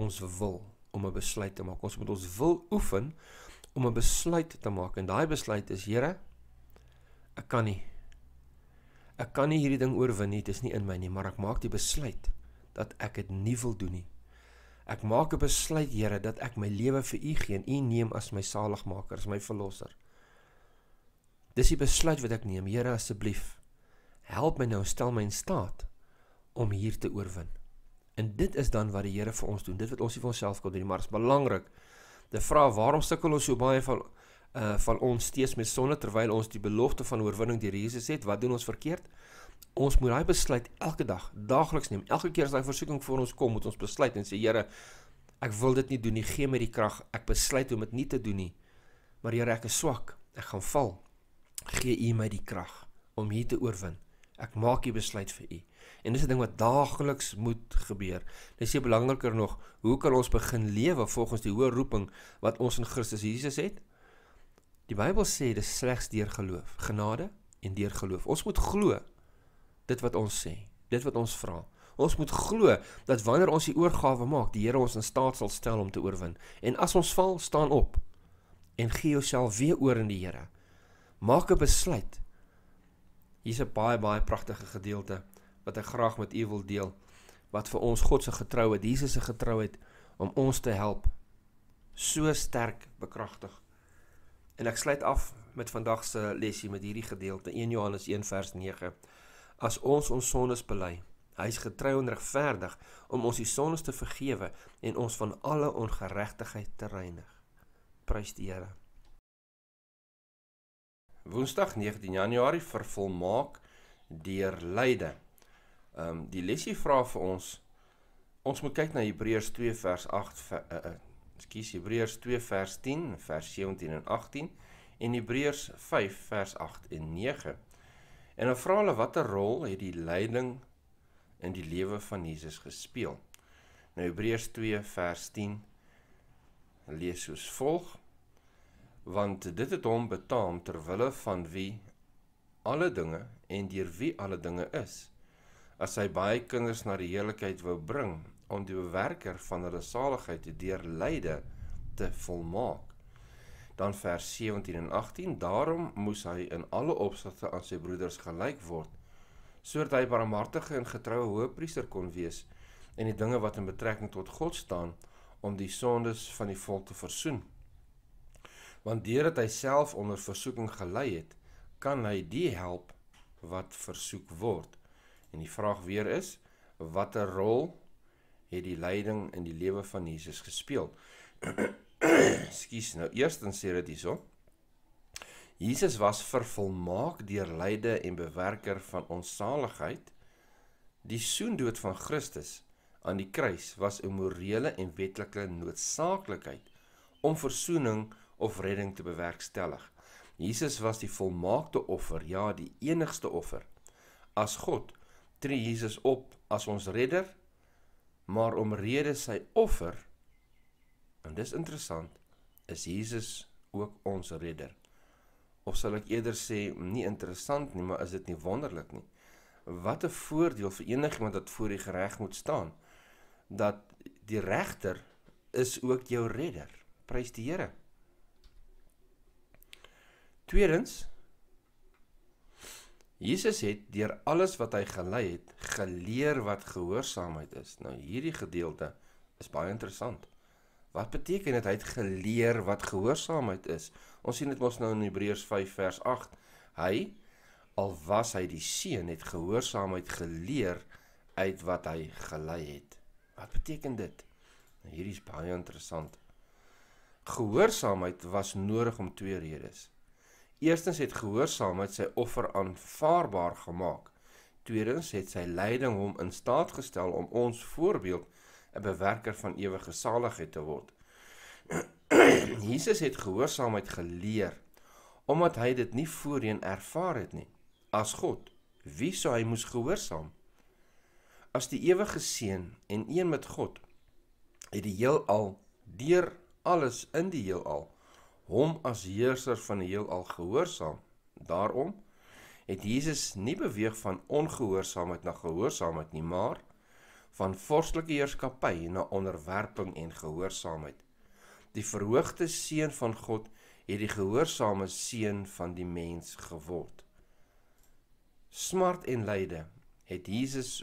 ons wil om 'n besluit te maak. Ons moet ons wil oefen om 'n besluit te maak en daai besluit is Here ek kan nie ek kan nie hierdie ding oorwin nie. Dit is nie in my nie, maar ek maak die besluit dat ek dit nie wil doen nie. Ek maak 'n besluit, Here, dat ek my lewe vir U gee en U neem as my saligmaker, as my verlosser. Dis die besluit wat ek neem, Here, asseblief. Help my nou, stel my in staat om hier te oorwin. En dit is dan wat die Here vir ons doen. Dit wat ons nie vir onsself kan doen nie, maar dit is belangrik. Die vraag waarom sukkel ons so baie van uh van ons steeds met sonde terwyl ons die belofte van oorwinning deur Jesus het? Wat doen ons verkeerd? Ons moet daai besluit elke dag, daagliks neem. Elke keer as daai versoeking voor ons kom, moet ons besluit en sê Here, ek wil dit nie doen nie. Geem my die krag. Ek besluit om dit nie te doen nie. Maar Here, ek is swak. Ek gaan val. Gee U my die krag om hier te oorwin. Ek maak die besluit vir U. En dis 'n ding wat daagliks moet gebeur. Dis se belangriker nog, hoe kan ons begin lewe volgens die hoë roeping wat ons in Christus Jesus het? Die Bybel sê dis slegs deur geloof, genade en deur geloof. Ons moet glo dit wat ons sê, dit wat ons vra. Ons moet glo dat wanneer ons die oorgawe maak, die Here ons in staat sal stel om te oorwin. En as ons val, staan op en gee jouself weer oor aan die Here. Maak 'n besluit. Hier's 'n baie baie pragtige gedeelte wat ek graag met u wil deel wat vir ons God se getrouheid, Jesus se getrouheid om ons te help so sterk bekragtig. En ek sluit af met vandag se lesie met hierdie gedeelte 1 Johannes 1 vers 9. As ons ons sondes bely, hy is getrou en regverdig om ons die sondes te vergewe en ons van alle ongeregtigheid te reinig. Prys die Here. Woensdag 19 Januarie vervolmaak deur lyde. Ehm um, die lesie vra vir ons ons moet kyk na Hebreërs 2 vers 8 ver, uh, ekskuus Hebreërs 2 vers 10 vers 17 en 18 en Hebreërs 5 vers 8 en 9. En dan vra hulle watter rol het die leiding in die lewe van Jesus gespeel? Nou Hebreërs 2 vers 10 lees soos volg: Want dit het hom betaam ter wille van wie alle dinge en deur wie alle dinge is, as hy baie kinders na die heiligheid wou bring om die bewerker van hulle saligheid deur lyde te volmaak dan vers 17 en 18 daarom moes hy in alle opsigte aan sy broeders gelyk word sodat hy barmhartige en getroue hoëpriester kon wees en die dinge wat in betrekking tot God staan om die sondes van die volk te versoen want deur dat hy self onder versoeking gelei het kan hy die help wat versoek word en die vraag weer is watter rol het die lyding in die lewe van Jesus gespeel [clears throat] Skus nou, eerstens sê dit hierson. Jesus was vervolmaak deur lyde en bewerker van ons saligheid. Die soendood van Christus aan die kruis was 'n morele en wetlike noodsaaklikheid om verzoening of redding te bewerkstellig. Jesus was die volmaakte offer, ja, die enigste offer. As God tree Jesus op as ons redder, maar omrede sy offer En dis interessant, is Jesus ook ons redder? Of sal ek eerder sê nie interessant nie, maar is dit nie wonderlik nie? Wat 'n voordeel vir enigiemand wat voor die reg moet staan dat die regter is ook jou redder. Prys die Here. Tweedens Jesus het deur alles wat hy gelei het, geleer wat gehoorsaamheid is. Nou hierdie gedeelte is baie interessant. Wat beteken dit hy het geleer wat gehoorsaamheid is? Ons sien dit mos nou in Hebreërs 5 vers 8. Hy al was hy die seun het gehoorsaamheid geleer uit wat hy gelei het. Wat beteken dit? Nou hier is baie interessant. Gehoorsaamheid was nodig om twee redes. Eerstens het gehoorsaamheid sy offer aanvaarbaar gemaak. Tweedens het sy leiding hom in staat gestel om ons voorbeeld te 'n bewerker van ewige saligheid te word. [clears throat] Jesus het gehoorsaamheid geleer omdat hy dit nie voorheen ervaar het nie. As God, wie sou hy moes gehoorsaam? As die ewige seun en een met God het die heelal deur alles in die heelal hom as heerser van die heelal gehoorsaam. Daarom het Jesus nie beweeg van ongehoorsaamheid na gehoorsaamheid nie, maar van vorstelike heerskappy na onderwerping en gehoorsaamheid. Die verhoogde seun van God het die gehoorsame seun van die mens geword. Smart en lyde het Jesus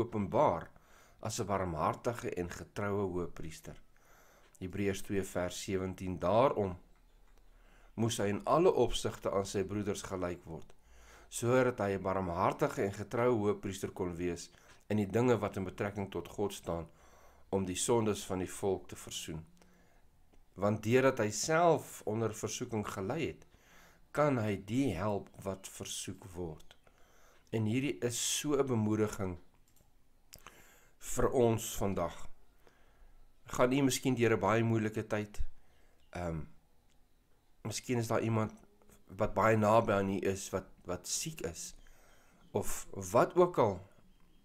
openbaar as 'n barmhartige en getroue hoëpriester. Hebreërs 2:17 Daarom moes hy in alle opsigte aan sy broeders gelyk word, sodat hy 'n barmhartige en getroue hoëpriester kon wees in die dinge wat in betrekking tot God staan om die sondes van die volk te versoen. Want deurdat hy self onder versoeking gelei het, kan hy die help wat versoek word. En hierdie is so 'n bemoediging vir ons vandag. Gaan u miskien deur 'n baie moeilike tyd? Ehm um, Miskien is daar iemand wat baie naby aan u is wat wat siek is of wat ook al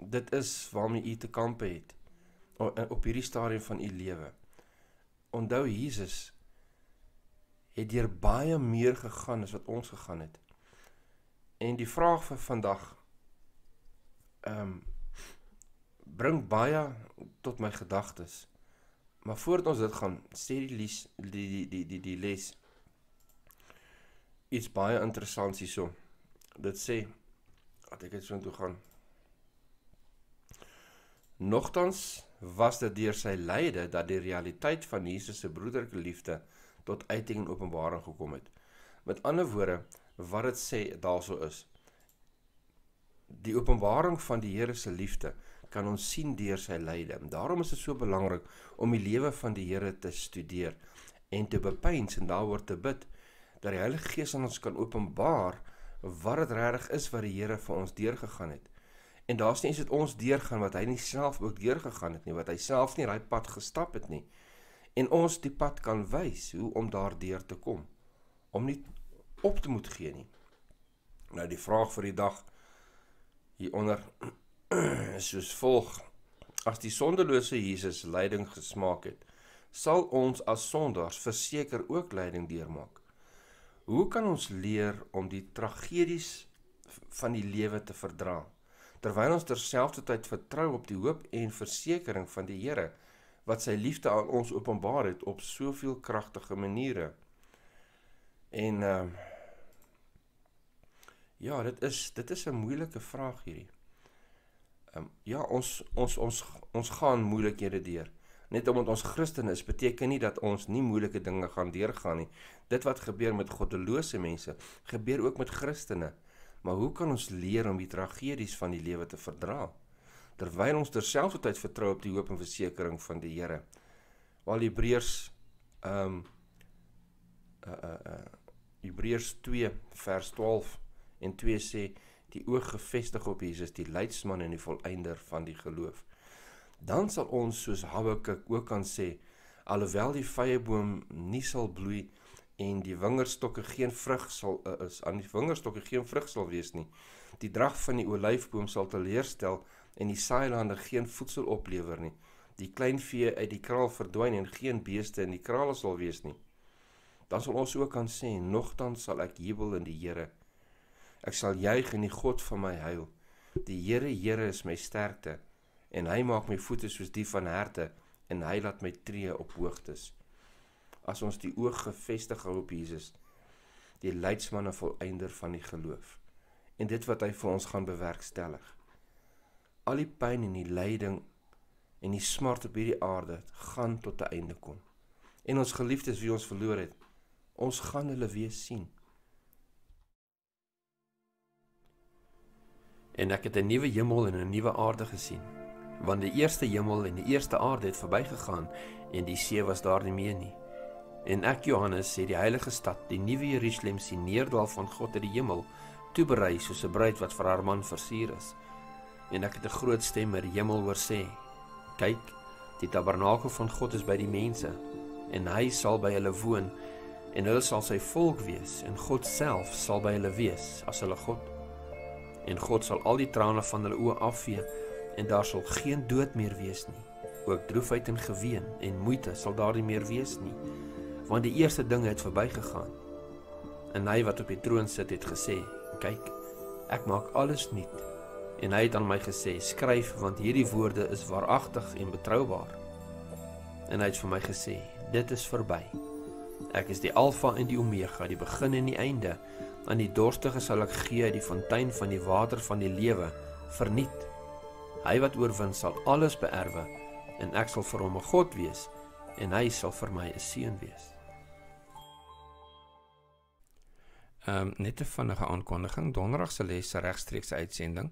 dit is waarmee u te kampe het eh, op hierdie stadium van u lewe. Onthou Jesus het deur baie meer gegaan as wat ons gegaan het. En die vraag vir vandag ehm um, bring baie tot my gedagtes. Maar voordat ons dit gaan sê die les die die die die die les iets baie interessant hierso. Dit sê dat ek dit so intoe gaan Nogtans was dit deur sy lyde dat die realiteit van Jesus se broederlike liefde tot uiting en openbaring gekom het. Met ander woorde, wat dit sê daarso is, die openbaring van die Here se liefde kan ons sien deur sy lyde. Daarom is dit so belangrik om die lewe van die Here te studeer en te bepeins en daaroor te bid dat die Heilige Gees aan ons kan openbaar wat dit regtig is wat die Here vir ons deurgegaan het. En daar's nie iets wat ons deurgaan wat hy nie self ook deurgegaan het nie, wat hy self nie ry pad gestap het nie. En ons die pad kan wys hoe om daardeur te kom, om nie op te moet gee nie. Nou die vraag vir die dag hieronder is [clears throat] soos volg: As die sondelose Jesus lyding gesmaak het, sal ons as sondaars verseker ook lyding deurmaak. Hoe kan ons leer om die tragedies van die lewe te verdra? terwyl ons terselfdertyd vertrou op die hoop en versekering van die Here wat sy liefde aan ons openbaar het op soveel kragtige maniere. En ehm um, ja, dit is dit is 'n moeilike vraag hierdie. Ehm um, ja, ons ons ons ons gaan moeilikhede deur. Net omdat ons Christen is, beteken nie dat ons nie moeilike dinge gaan deurgaan nie. Dit wat gebeur met goddelose mense, gebeur ook met Christene. Maar hoe kan ons leer om die tragedies van die lewe te verdra terwyl ons terselfdertyd vertrou op die hoop en versekering van die Here? Wel Hebreërs ehm um, uh uh uh Hebreërs 2 vers 12 en 2 sê die oog gefestig op Jesus die leidsman en die volëinder van die geloof. Dan sal ons soos Habakuk ook kan sê alhoewel die vrye boom nie sal bloei nie en die wingerdstokke geen vrug sal eh, is aan die wingerdstokke geen vrug sal wees nie. Die drag van die olyfboom sal teleerstel en die saailande geen voedsel oplewer nie. Die klein vee uit die kraal verdwyn en geen beeste in die krale sal wees nie. Dan sal ons ook kan sê nogtans sal ek jubel in die Here. Ek sal juig in die God van my heil. Die Here Here is my sterkte en hy maak my voete soos die van herte en hy laat my tree op hoogtes as ons die oog gefestig hou op Jesus, die leidsman en volëinder van die geloof en dit wat hy vir ons gaan bewerkstellig. Al die pyn en die lyding en die smart op hierdie aarde gaan tot 'n einde kom. En ons geliefdes wie ons verloor het, ons gaan hulle weer sien. En ek het 'n nuwe hemel en 'n nuwe aarde gesien, want die eerste hemel en die eerste aarde het verbygegaan en die see was daar nie meer nie. En ek Johannes sê die heilige stad, die nuwe Jerusalem, sien neerdal van God uit die hemel, toeberei soos 'n bruid wat vir haar man versier is. En ek het 'n groot stem uit die hemel hoor sê: "Kyk, die tabernakel van God is by die mense, en hy sal by hulle woon, en hulle sal sy volk wees, en God self sal by hulle wees as hulle God. En God sal al die trane van hulle oë afvee, en daar sal geen dood meer wees nie. Ook droefheid en geween en moeite sal daar nie meer wees nie." want die eerste dinge het verbygegaan. En hy wat op die troon sit het gesê: "Kyk, ek maak alles nuut." En hy het aan my gesê: "Skryf, want hierdie woorde is waaragtig en betroubaar." En hy het vir my gesê: "Dit is verby. Ek is die Alfa en die Omega, die begin en die einde. Aan die dorstige sal ek gee uit die fontein van die water van die lewe verniet. Hy wat oorwin sal alles beerwe, en ek sal vir hom 'n God wees, en hy sal vir my 'n seun wees." Ehm um, net 'n vinnige aankondiging. Donderdag se les se regstreekse uitsending.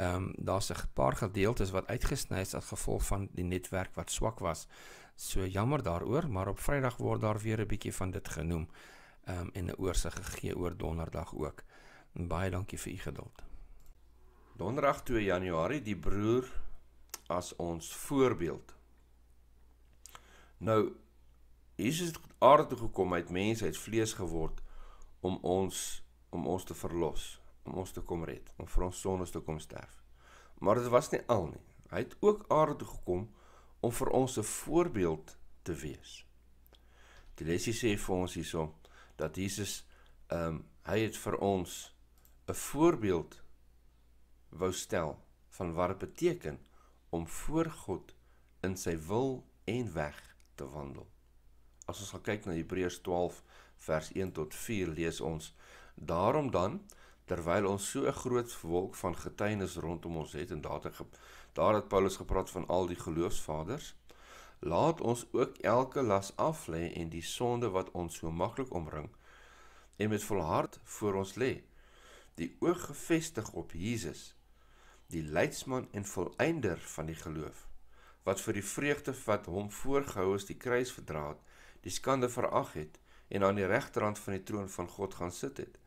Ehm um, daar's 'n paar gedeeltes wat uitgesny is as gevolg van die netwerk wat swak was. So jammer daaroor, maar op Vrydag word daar weer 'n bietjie van dit genoem. Ehm um, en 'n oorsig gegee oor Donderdag ook. En baie dankie vir u geduld. Donderdag 2 Januarie die broer as ons voorbeeld. Nou Jesus het aarde toe gekom, hy het mens, hy het vlees geword om ons om ons te verlos, om ons te kom red, om vir ons sondes te kom sterf. Maar dit was nie al nie. Hy het ook aarde toe gekom om vir ons 'n voorbeeld te wees. Die lesie sê vir ons hierso dat Jesus ehm um, hy het vir ons 'n voorbeeld wou stel van wat dit beteken om voor God in sy wil en weg te wandel. As ons kyk na Hebreërs 12 vers 1 tot 4 lees ons: Daarom dan, terwyl ons so 'n groot wolk van getuienis rondom ons het en daar het daar het Paulus gepraat van al die geloofsvaders, laat ons ook elke las af lê en die sonde wat ons so maklik omring en met volhard voor ons lê. Die oog gefestig op Jesus, die leidsman en volëinder van die geloof wat vir die vreugde wat hom voorgehou is die kruis verdra het, die skande verag het en aan die regterrand van die troon van God gaan sit het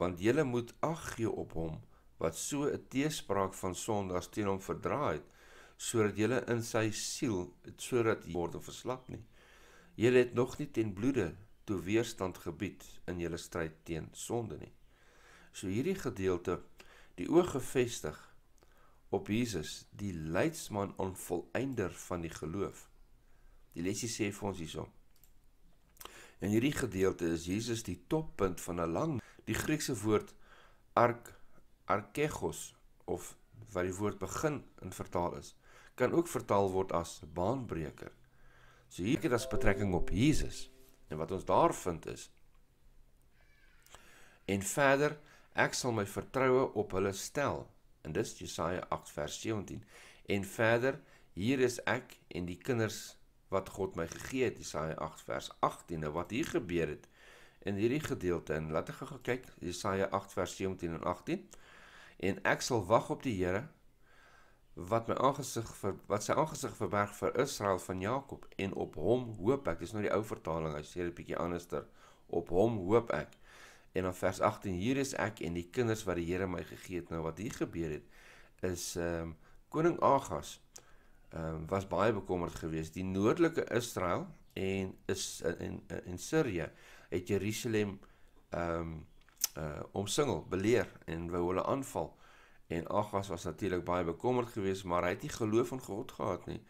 want julle moet ag gee op hom wat so 'n teespraak van sondaars teen hom verdra het sodat julle in sy siel sodat word verslap nie julle het nog nie ten bloede toe weerstand gebied in julle stryd teen sonde nie so hierdie gedeelte die oog gefestig op Jesus die leidsman en volëinder van die geloof die lesie sê vir ons hierson In hierdie gedeelte is Jesus die toppunt van 'n lang, die Griekse woord ark arkegos of wat die woord begin in vertaal is, kan ook vertaal word as baanbreker. So hier het dit betrekking op Jesus en wat ons daar vind is en verder ek sal my vertroue op hulle stel en dis Jesaja 8 vers 17 en verder hier is ek en die kinders wat God my gegee het Jesaja 8 vers 18 en wat hier gebeur het in hierdie gedeelte en laat ek gou kyk Jesaja 8 vers 17 en 18 en ek sal wag op die Here wat my aangesig ver wat sy aangesig verberg vir Israel van Jakob en op hom hoop ek dis nou die ou vertaling hy sê dit bietjie anderster op hom hoop ek en dan vers 18 hier is ek en die kinders wat die Here my gegee het nou wat hier gebeur het is ehm um, koning Agas ehm um, was baie bekommerd geweest. Die noordelike Israel en is en en Sirië het Jerusalem ehm um, uh omsingel, beleer en wou hulle aanval. En Agas was natuurlik baie bekommerd geweest, maar hy het nie geloof in God gehad nie.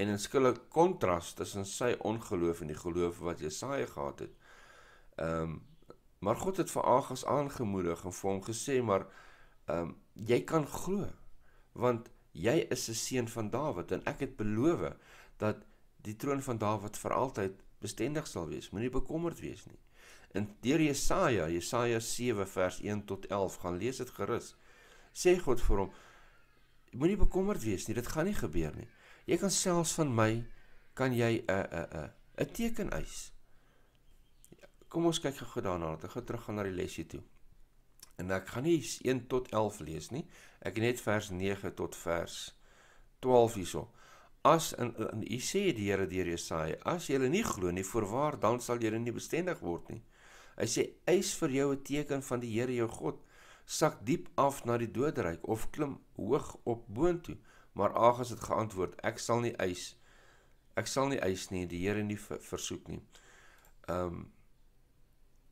En in skielik kontras tussen sy ongeloof en die geloof wat Jesaja gehad het. Ehm um, maar God het vir Agas aangemoedig en vir hom gesê maar ehm um, jy kan glo want jy is 'n seun van Dawid en ek het beloof dat die troon van Dawid vir altyd bestendig sal wees. Moenie bekommerd wees nie. In deur Jesaja, Jesaja 7 vers 1 tot 11 gaan lees dit gerus. Sê God vir hom: Moenie bekommerd wees nie, dit gaan nie gebeur nie. Jy kan selfs van my kan jy 'n 'n 'n 'n teken eis. Kom ons kyk gou-gou daarna, dan gaan terug gaan na die lesie toe. En ek gaan nie 1 tot 11 lees nie. Ek het net vers 9 tot vers 12 hierso. As in, in u sê die Here deur Jesaja, as jy nie glo nie, voorwaar dan sal jy nie bestendig word nie. Hy sê eis vir jou 'n teken van die Here jou God. Sak diep af na die doderyk of klim hoog op boontoe. Maar Agas het geantwoord, ek sal nie eis ek sal nie eis nie, die Here nie versoek nie. Ehm um,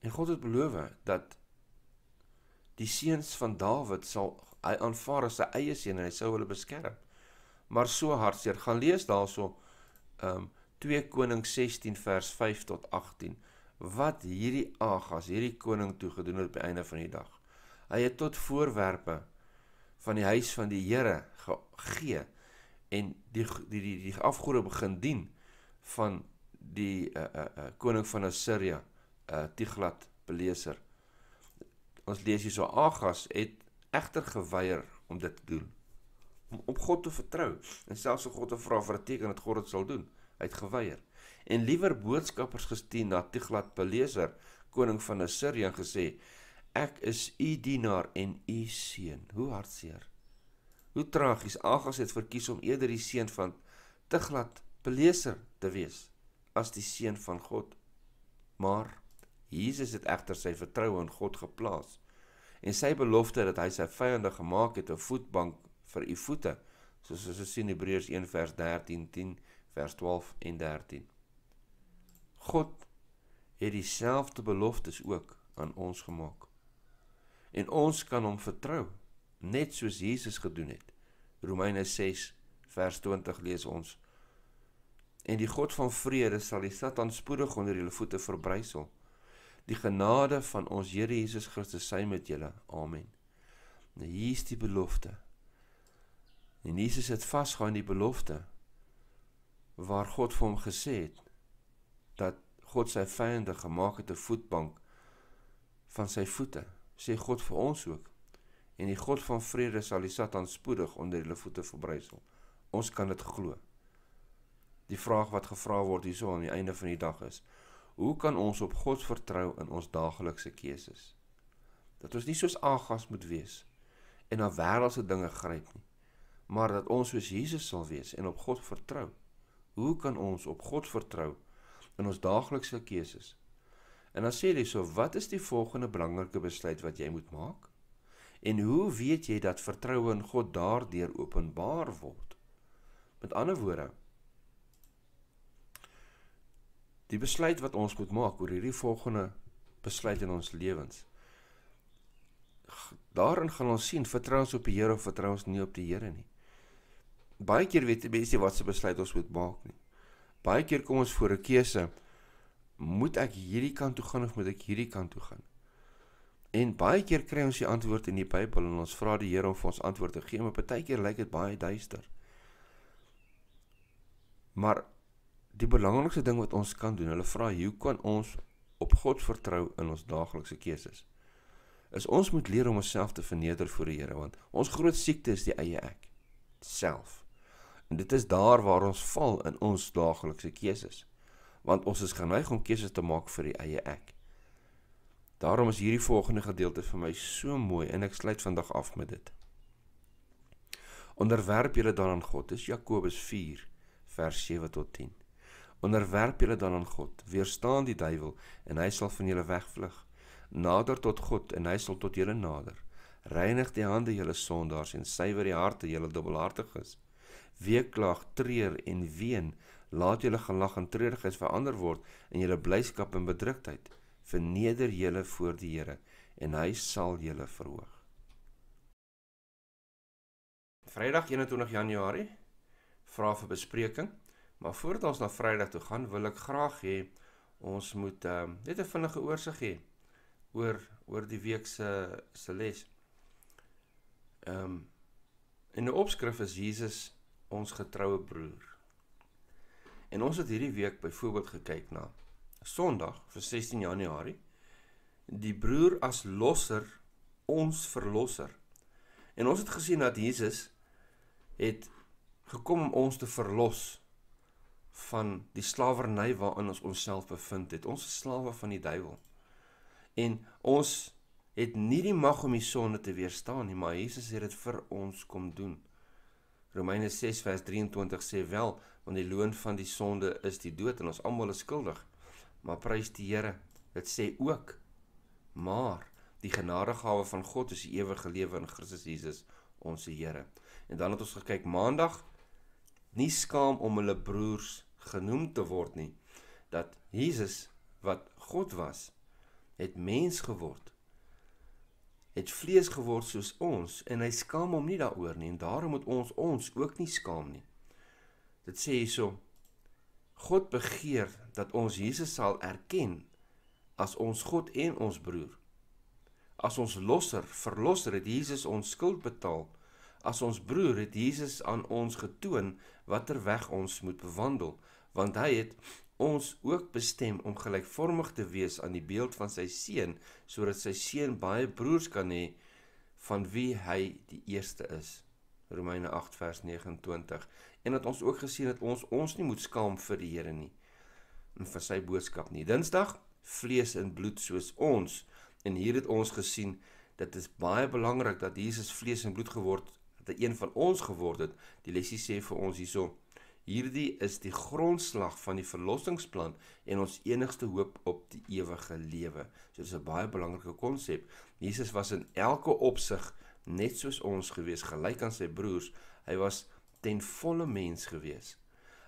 en God het beloof dat die seuns van Dawid sal hy aanvaar as sy eie seun en hy sou hulle beskerm. Maar so hartseer, gaan lees daarso ehm um, 2 Konings 16 vers 5 tot 18 wat hierdie Agas, hierdie koning toe gedoen het op die einde van die dag. Hy het tot voorwerpe van die huis van die Here gegee en die die die, die afgode begin dien van die uh uh, uh koning van Assiria uh Tiglat Pileser 1 Ons lees hierso Agas het egter geweier om dit te doen. Om op God te vertrou en selfs om God te vra vir 'n teken dat God dit sal doen, hy het geweier. En liewer boodskappers gestuur na Tiglat-Pileser, koning van Assirië en gesê: "Ek is u dienaar en u seun." Hoe hartseer. Hoe tragies. Agas het verkies om eerder die seun van Tiglat-Pileser te wees as die seun van God. Maar Jesus het egter sy vertroue in God geplaas en sy belofte dat hy sy vyande gemaak het 'n voetbank vir u voete, soos ons sien Hebreërs 1 vers 13, 10 vers 12 en 13. God het dieselfde beloftes ook aan ons gemaak. En ons kan hom vertrou, net soos Jesus gedoen het. Romeine 6 vers 20 lees ons: En die God van vrede sal die Satan spoedig onder julle voete verbrysel. Die genade van ons Here Jesus Christus sy met julle. Amen. Nou hier is die belofte. En Jesus het vasgehou in die belofte waar God vir hom gesê het dat God sy vyande gemaak het 'n voetbank van sy voete. Sê God vir ons ook. En die God van vrede sal die Satan spoedig onder hulle voete verbrysel. Ons kan dit glo. Die vraag wat gevra word hierso aan die einde van die dag is: Hoe kan ons op God vertrou in ons daaglikse keuses? Dat ons nie soos Agas moet wees en na wêreldse dinge gryp nie, maar dat ons soos Jesus sal wees en op God vertrou. Hoe kan ons op God vertrou in ons daaglikse keuses? En dan sê hy so, wat is die volgende belangrike besluit wat jy moet maak? En hoe weet jy dat vertroue in God daardeur openbaar word? Met ander woorde, die besluit wat ons moet maak oor hierdie volgende besluit in ons lewens. Daarin gaan ons sien vertrou ons op die Here of vertrou ons nie op die Here nie. Baie keer weet mense wat se besluit ons moet maak nie. Baie keer kom ons voor 'n keuse moet ek hierdie kant toe gaan of moet ek hierdie kant toe gaan? En baie keer kry ons die antwoord in die Bybel en ons vra die Here om vir ons antwoord te gee, maar baie keer lyk dit baie duister. Maar die belangrikste ding wat ons kan doen, hulle vra hoe kan ons op God vertrou in ons daaglikse keuses? Is ons moet leer om onsself te verneder voor die Here want ons groot siekte is die eie ek, self. En dit is daar waar ons val in ons daaglikse keuses. Want ons is geneig om keuses te maak vir die eie ek. Daarom is hierdie volgende gedeelte vir my so mooi en ek sluit vandag af met dit. Onderwerp julle daaraan God. Dis Jakobus 4 vers 7 tot 10 onderwerp julle dan aan God weerstaan die duiwel en hy sal van julle wegvlug nader tot God en hy sal tot julle nader reinig die hande julle sondaars en suiwer die harte julle dubbelhartiges wee klag treur en ween laat julle gelag en treurigheid verander word in julle blyskap en bedruktheid verneder julle voor die Here en hy sal julle verhoog Vrydag 21 Januarie vra vir bespreking Maar voordat ons na Vrydag toe gaan, wil ek graag hê ons moet um, net 'n vinnige oorsig gee oor oor die week se se les. Ehm um, in die opskrif is Jesus ons getroue broer. En ons het hierdie week byvoorbeeld gekyk na Sondag vir 16 Januarie die broer as losser, ons verlosser. En ons het gesien dat Jesus het gekom om ons te verlos van die slawerny waarin ons onsself bevind het. Ons is slawe van die duiwel. En ons het nie die mag om die sonde te weerstaan nie, maar Jesus het dit vir ons kom doen. Romeine 6 vers 23 sê wel, want die loon van die sonde is die dood en ons almal is skuldig. Maar prys die Here. Dit sê ook maar die genadegawe van God is die ewige lewe in Christus Jesus, ons Here. En dan het ons gekyk Maandag nie skaam om hulle broers genoem te word nie dat Jesus wat God was het mens geword het vlees geword soos ons en hy skaam hom nie daaroor nie en daarom moet ons ons ook nie skaam nie dit sê hierso God begeer dat ons Jesus sal erken as ons God en ons broer as ons losser verlosser het Jesus ons skuld betaal As ons broer het Jesus aan ons getoon watter weg ons moet bewandel, want hy het ons ook bestem om gelykvormig te wees aan die beeld van sy seun, sodat sy seun baie broers kan hê van wie hy die eerste is. Romeine 8 vers 29. En dat ons ook gesien het ons ons nie moet skaam vir die Here nie en vir sy boodskap nie. Dinsdag vlees en bloed soos ons en hier het ons gesien dit is baie belangrik dat Jesus vlees en bloed geword 'n een van ons geword het. Die lesie sê vir ons hierso: Hierdie is die grondslag van die verlossingsplan en ons enigste hoop op die ewige lewe. So dis 'n baie belangrike konsep. Jesus was in elke opsig net soos ons gewees, gelyk aan sy broers. Hy was ten volle mens gewees.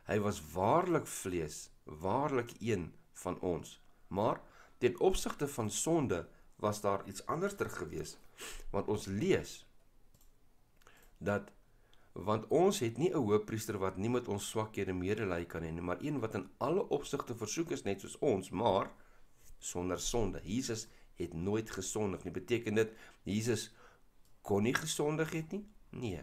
Hy was waarlik vlees, waarlik een van ons. Maar ten opsigte van sonde was daar iets anderster gewees. Want ons lees dat want ons het nie 'n hoëpriester wat nie met ons swakhede medelee kan hê nie, maar een wat in alle opsigte versoek is net soos ons, maar sonder sonde. Jesus het nooit gesondig nie. Beteken dit Jesus kon nie gesondig het nie? Nee.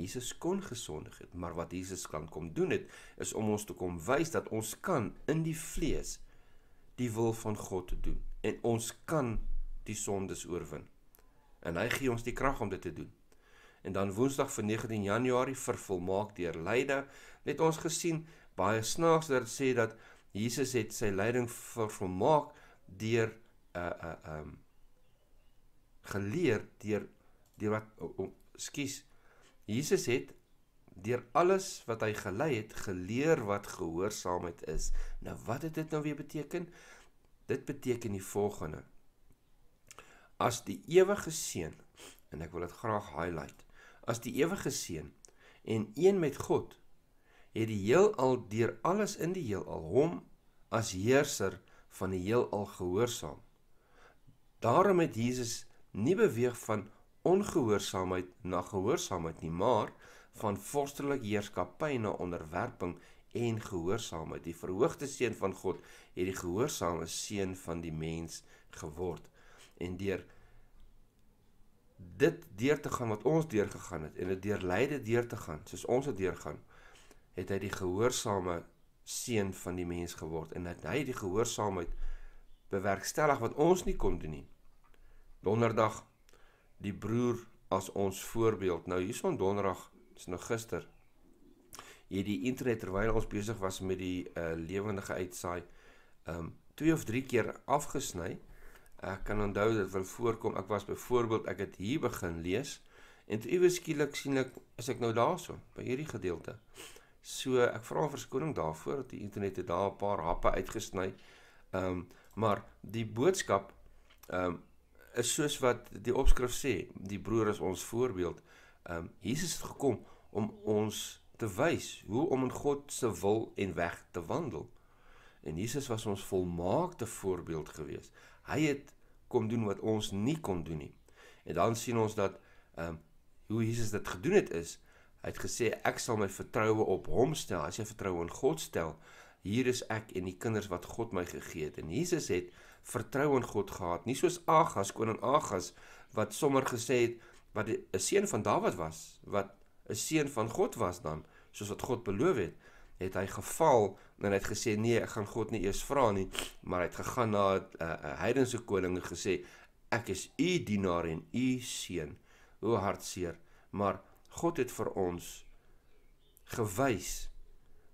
Jesus kon gesondig het, maar wat Jesus kan kom doen het is om ons te kom wys dat ons kan in die vlees die wil van God doen en ons kan die sondes oorwin. En hy gee ons die krag om dit te doen en dan Woensdag vir 19 Januarie vir volmaak deur lyde het ons gesien baie snaaks dat dit sê dat Jesus het sy lyding vir volmaak deur 'n uh, eh, 'n uh, eh, um ehm, geleer deur deur wat ekskuus oh, oh, Jesus het deur alles wat hy gelei het geleer wat gehoorsaamheid is nou wat het dit nou weer beteken dit beteken die volgende as die ewige seun en ek wil dit graag highlight as die ewige seun en een met God het die heelal deur alles in die heelal hom as heerser van die heelal gehoorsaam. Daarom het Jesus nie beweeg van ongehoorsaamheid na gehoorsaamheid nie, maar van vorstelike heerskappy na onderwerping en gehoorsaamheid. Die verhoogde seun van God het die gehoorsame seun van die mens geword en deur dit deur te gaan wat ons deur gegaan het en dit deur lyde deur te gaan soos ons het deur gaan het hy die gehoorsame seun van die mens geword en dat hy die gehoorsaamheid bewerkstellig wat ons nie kon doen nie donderdag die broer as ons voorbeeld nou hier son donderdag is nou gister jy die internet terwyl ons besig was met die uh, lewendige uitsaai um twee of drie keer afgesny Ek kan onthou dit wil voorkom. Ek was byvoorbeeld ek het hier begin lees en toe iewers skielik sien ek as ek nou daarso by hierdie gedeelte. So ek vra verskoning daarvoor dat die internet het daar 'n paar happe uitgesny. Ehm um, maar die boodskap ehm um, is soos wat die opskrif sê, die broer is ons voorbeeld. Ehm um, Jesus het gekom om ons te wys hoe om in God se wil en weg te wandel. En Jesus was ons volmaakte voorbeeld geweest. Hy het kom doen wat ons nie kon doen nie. En dan sien ons dat ehm um, hoe Jesus dit gedoen het is, hy het gesê ek sal my vertroue op hom stel. As jy vertroue in God stel, hier is ek en die kinders wat God my gegee het. En Jesus het vertroue in God gehad, nie soos Agas koning Agas wat sommer gesê het wat 'n seun van Dawid was, wat 'n seun van God was dan, soos wat God beloof het het hy geval en hy het gesê nee, ek gaan God nie eers vra nie, maar hy het gegaan na 'n uh, eh, eh, heidense koning en gesê ek is u dienaar en u seun. Hoe hartseer, maar God het vir ons gewys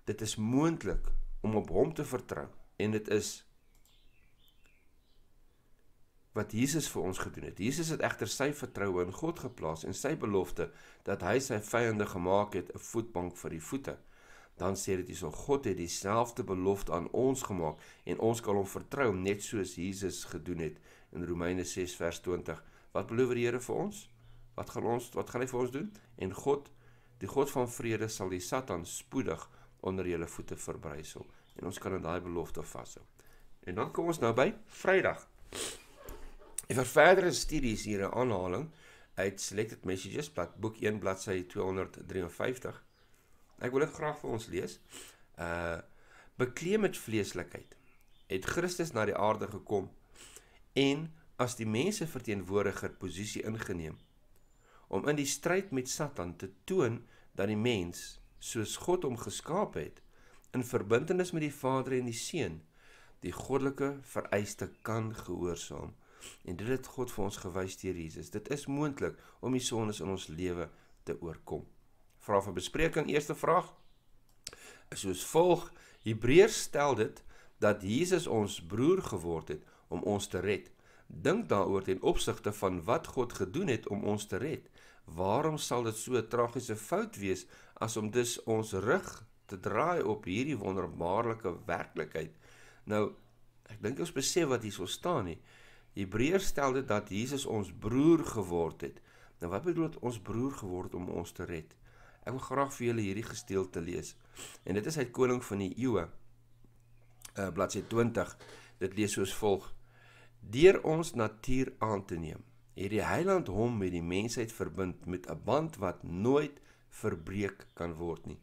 dit is moontlik om op hom te vertrou en dit is wat Jesus vir ons gedoen het. Jesus het egter sy vertroue in God geplaas en sy belofte dat hy sy vyande gemaak het 'n voetbank vir die voete dan sê dit hierso God het dieselfde belofte aan ons gemaak en ons kan hom vertrou net soos Jesus gedoen het in Romeine 6 vers 20. Wat beloof die Here vir ons? Wat gaan ons wat gaan hy vir ons doen? En God, die God van vrede sal die Satan spoedig onder julle voete verbrysel en ons kan aan daai belofte vashou. En dan kom ons nou by Vrydag. En vir verdere studies hier 'n aanhaling uit Selected Messages, bladsy 1 bladsy 253. Ek wil dit graag vir ons lees. Uh bekleem met vleeslikheid het Christus na die aarde gekom en as die mense verteenwoordiger posisie ingeneem om in die stryd met Satan te toon dat die mens soos God hom geskaap het in verbintenis met die Vader en die Seun die goddelike vereiste kan gehoorsaam en dit het God vir ons gewys deur Jesus dit is moontlik om die sondes in ons lewe te oorkom vraag van bespreking. Eerste vraag is soos volg: Hebreërs stel dit dat Jesus ons broer geword het om ons te red. Dink daaroor ten opsigte van wat God gedoen het om ons te red. Waarom sal dit so 'n tragiese fout wees as om dus ons rug te draai op hierdie wonderbaarlike werklikheid? Nou, ek dink ons besef wat hierso staan nie. Hebreërs stel dit dat Jesus ons broer geword het. Nou wat bedoel dit ons broer geword om ons te red? Ek wil graag vir julle hierdie gesteelte lees. En dit is uit Koning van die Eeue, uh, bladsy 20. Dit lees soos volg: Deur ons natuur aan te neem, het die Heiland hom met die mensheid verbind met 'n band wat nooit verbreek kan word nie.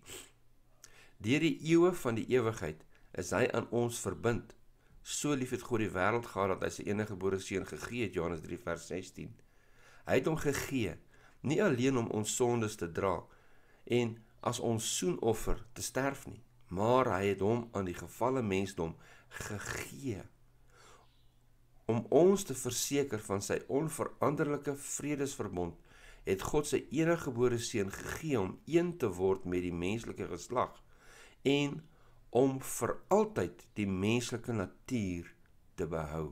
Deur die eeue van die ewigheid is hy aan ons verbind. So lief het God die wêreld gehad dat hy sy enige gebore seun gegee het, Johannes 3 vers 16. Hy het hom gegee nie alleen om ons sondes te dra nie, en as ons soenoffer te sterf nie, maar hy het hom aan die gefalle mensdom gegee om ons te verseker van sy onveranderlike vredesverbond het God sy eniggebore seun gegee om een te word met die menslike geslag en om vir altyd die menslike natuur te behou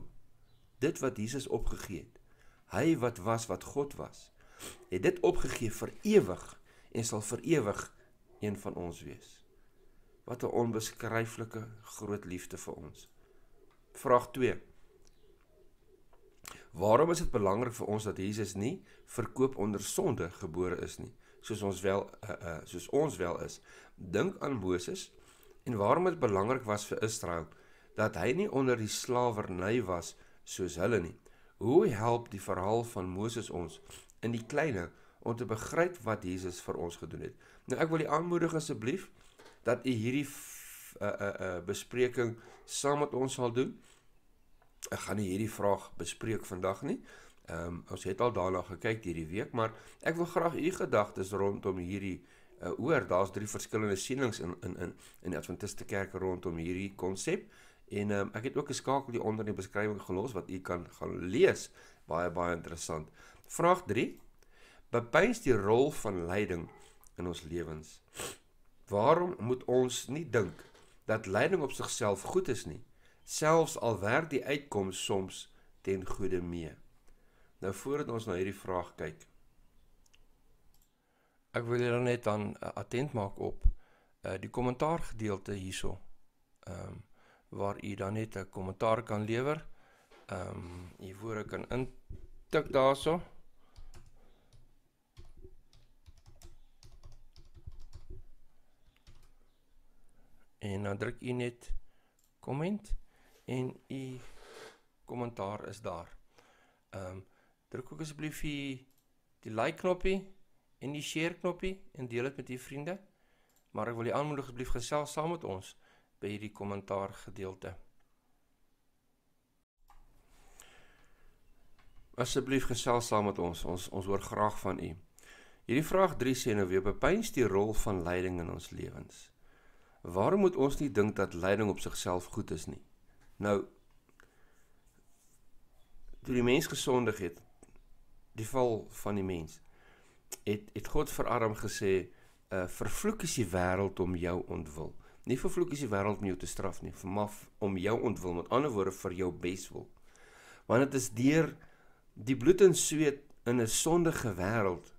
dit wat Jesus opgegee het hy wat was wat God was het dit opgegee vir ewig en sal vir ewig een van ons wees. Wat 'n onbeskryflike groot liefde vir ons. Vraag 2. Waarom is dit belangrik vir ons dat Jesus nie verkoop onder sonde gebore is nie, soos ons wel uh, uh, soos ons wel is? Dink aan Moses en waarom dit belangrik was vir Israel dat hy nie onder die slawerny was soos hulle nie. Hoe help die verhaal van Moses ons in die kleiner om te begryp wat Jesus vir ons gedoen het. Nou ek wil u aanmoedig asseblief dat u hierdie f, uh, eh, uh, eh, uh, eh, bespreking saam met ons sal doen. Ek gaan nie hierdie vraag bespreek vandag nie. Ehm um, ons het al daarna gekyk hierdie week, maar ek wil graag u gedagtes rondom hierdie uh, oor daar's drie verskillende sienings in in in in die Adventiste kerk rondom hierdie konsep. En um, ek het ook 'n skakel hier onder in die beskrywing gelos wat u kan gaan lees. Baie baie interessant. Vraag 3 bepeins die rol van lyding in ons lewens. Waarom moet ons nie dink dat lyding op sigself goed is nie, selfs al werk die uitkoms soms ten goeie mee? Nou voordat ons na hierdie vraag kyk, ek wil julle net aan uh, eh, attent maak op uh, die kommentaar gedeelte hierso. Ehm um, waar u dan net 'n kommentaar kan lewer. Ehm um, u woorde kan intik daaroor. So. en dan druk u net comment en u kommentaar is daar. Ehm um, druk ook asseblief die die like knoppie en die share knoppie en deel dit met u vriende. Maar ek wil u aanmoedig asseblief gesels saam met ons by hierdie kommentaar gedeelte. Asseblief gesels saam met ons. Ons ons hoor graag van u. Hierdie vraag 3 sê nou weer bepyns die rol van leiding in ons lewens. Waarom moet ons nie dink dat lyding op sigself goed is nie? Nou toe die mens gesondig het, die val van die mens, het het God vir Adam gesê, "E uh, vervloek is die wêreld om jou ontwil." Nie vervloek is die wêreld om jou te straf nie, maar om jou ontwil, met ander woorde vir jou beswil. Want dit is deur die bloed en sweet in 'n sondige wêreld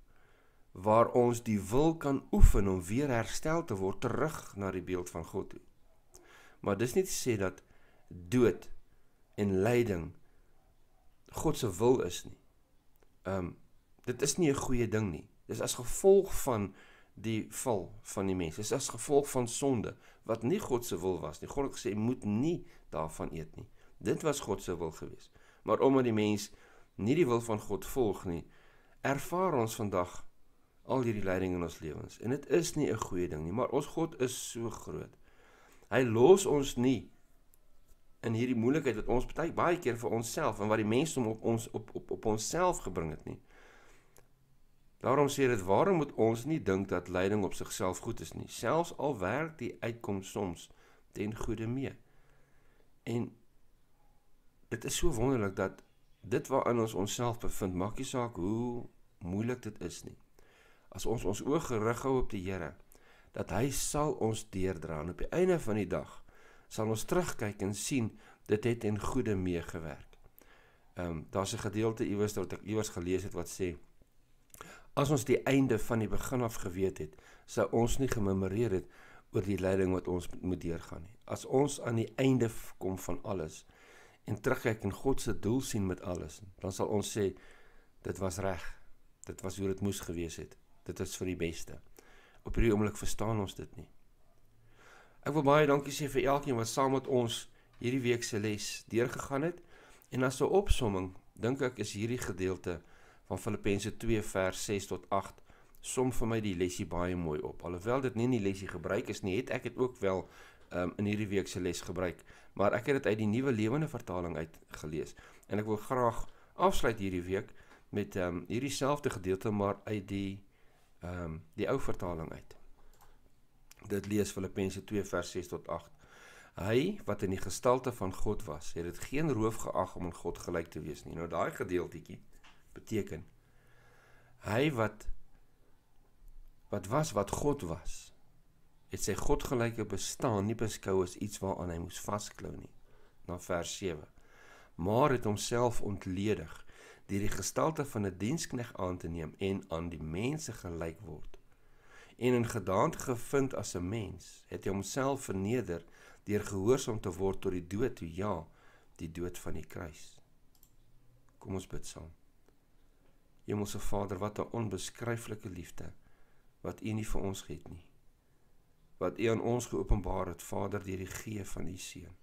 waar ons die wil kan oefen om weer herstel te word terug na die beeld van God toe. Maar dis nie te sê dat dood en lyding God se wil is nie. Ehm um, dit is nie 'n goeie ding nie. Dis as gevolg van die val van die mens. Dis as gevolg van sonde wat nie God se wil was nie. God het gesê moet nie daarvan eet nie. Dit was God se wil geweest. Maar omdat die mens nie die wil van God volg nie, ervaar ons vandag al hierdie leiding in ons lewens. En dit is nie 'n goeie ding nie, maar ons God is so groot. Hy los ons nie in hierdie moeilikheid wat ons baie baie keer vir onsself en wat die mense om op ons op op op onsself gebring het nie. Daarom sê dit waarom moet ons nie dink dat leiding op sigself goed is nie, selfs al werk die uitkoms soms ten goeie mee. En dit is so wonderlik dat dit waarin ons onsself bevind, maakie saak hoe moeilik dit is nie as ons ons oog gerig hou op die Here, dat hy sal ons deerdra en op die einde van die dag sal ons terugkyk en sien dit het in goeie meegewerk. Ehm um, daar's 'n gedeelte iewers wat ek iewers gelees het wat sê as ons die einde van die begin af geweet het, sou ons nie gememoreer het oor die lyding wat ons moet deurgaan nie. As ons aan die einde kom van alles en terugkyk en God se doel sien met alles, dan sal ons sê dit was reg. Dit was hoe dit moes gewees het. Dit is vir die beste. Op hierdie oomblik verstaan ons dit nie. Ek wil baie dankie sê vir elkeen wat saam met ons hierdie week se les deurgegaan het. En as 'n opsomming, dink ek is hierdie gedeelte van Filippense 2 vers 6 tot 8 som vir my die lesie baie mooi op. Alhoewel dit nie in die lesie gebruik is nie, het ek dit ook wel um, in hierdie week se les gebruik, maar ek het dit uit die nuwe lewende vertaling uit gelees. En ek wil graag afsluit hierdie week met um, hierdie selfde gedeelte maar uit die ehm um, die ou vertaling uit. Dit lees Filippense 2 vers 6 tot 8. Hy wat in die gestalte van God was, het dit geen roof geag om aan God gelyk te wees nie. Nou daai gedeeltjie beteken hy wat wat was wat God was het sy godgelyke bestaan nie beskou as iets waaraan hy moes vasklou nie na vers 7 maar het homself ontledig deur die gestalte van 'n die dienskneg aan te neem en aan die mense gelyk word. En in gedaante gevind as 'n mens, het hy homself verneder deur gehoorsaam te word tot die dood, ja, die dood van die kruis. Kom ons bid saam. Hemelse Vader, wat 'n onbeskryflike liefde wat U nie vir ons het nie. Wat U aan ons geopenbaar het, Vader, deur die gee van U seun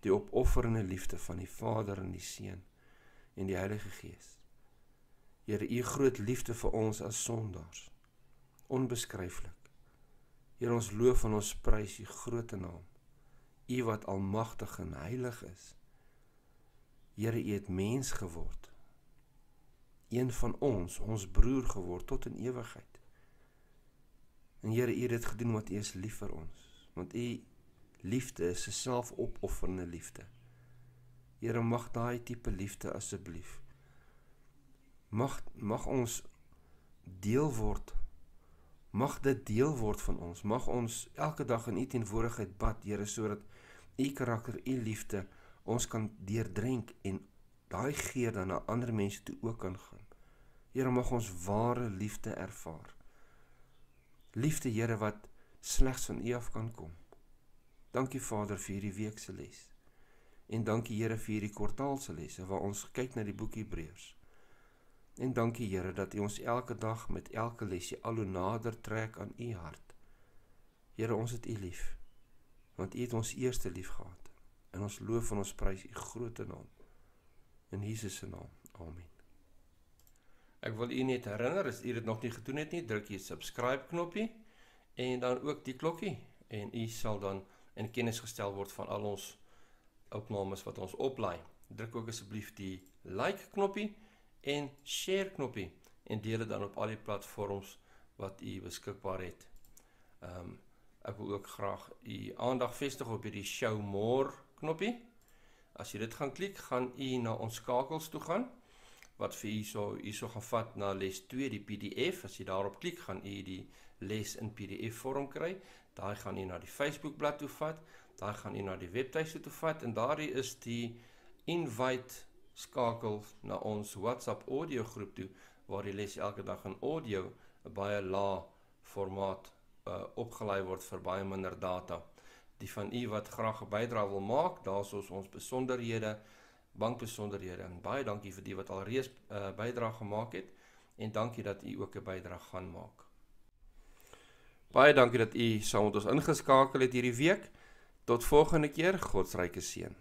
die opofferende liefde van die Vader en die Seun en die Heilige Gees. Here, u groot liefde vir ons as sondaars. Onbeskryflik. Here, ons loof en ons prys u groot naam. U wat almagtig en heilig is. Here, u het mens geword. Een van ons, ons broer geword tot in ewigheid. En Here, u het dit gedoen wat u is lief vir ons, want u liefde is 'n selfopofferende liefde. Here mag daai tipe liefde asseblief mag mag ons deel word mag dit deel word van ons mag ons elke dag in u teenwoordigheid bad Here sodat u karakter u liefde ons kan deurdrink en daai geer dan na ander mense toe ook kan gaan Here mag ons ware liefde ervaar liefde Here wat slegs van u af kan kom Dankie Vader vir hierdie week se les. En dankie Here vir hierdie kwartaal se lesse waar ons kyk na die boek Hebreërs. En dankie Here dat U ons elke dag met elke lesie al hoe nader trek aan U hart. Here, ons het U lief. Want U het ons eerste lief gehad. En ons loof en ons prys U groot naam. In Jesus se naam. Amen. Ek wil U net herinner as U dit nog nie gedoen het nie, druk hier subscribe knoppie en dan ook die klokkie en U sal dan in kennis gestel word van al ons opnames wat ons oplaai. Druk ook asseblief die like knoppie en share knoppie en deel dit dan op al die platforms wat u beskikbaar het. Ehm um, ek wil ook graag u aandag vestig op hierdie show more knoppie. As jy dit gaan klik, gaan u na ons skakels toe gaan wat vir u so u so gaan vat na les 2 die PDF. As jy daarop klik, gaan u die les in PDF vorm kry daai gaan u na die Facebookblad toe vat, daai gaan u na die webtuiste toe vat en daardie is die invite skakel na ons WhatsApp audio groep toe waar die les elke dag in audio 'n baie lae formaat uh, eh, opgelaai word vir baie minder data. Die van u wat graag 'n bydrae wil maak, daar's ons ons besonderhede, bankbesonderhede en baie dankie vir die wat alreeds 'n uh, eh, bydrae gemaak het en dankie dat u ook 'n bydrae gaan maak. Baie dankie dat u saam met ons ingeskakel het hierdie week. Tot volgende keer, Godsryke seën.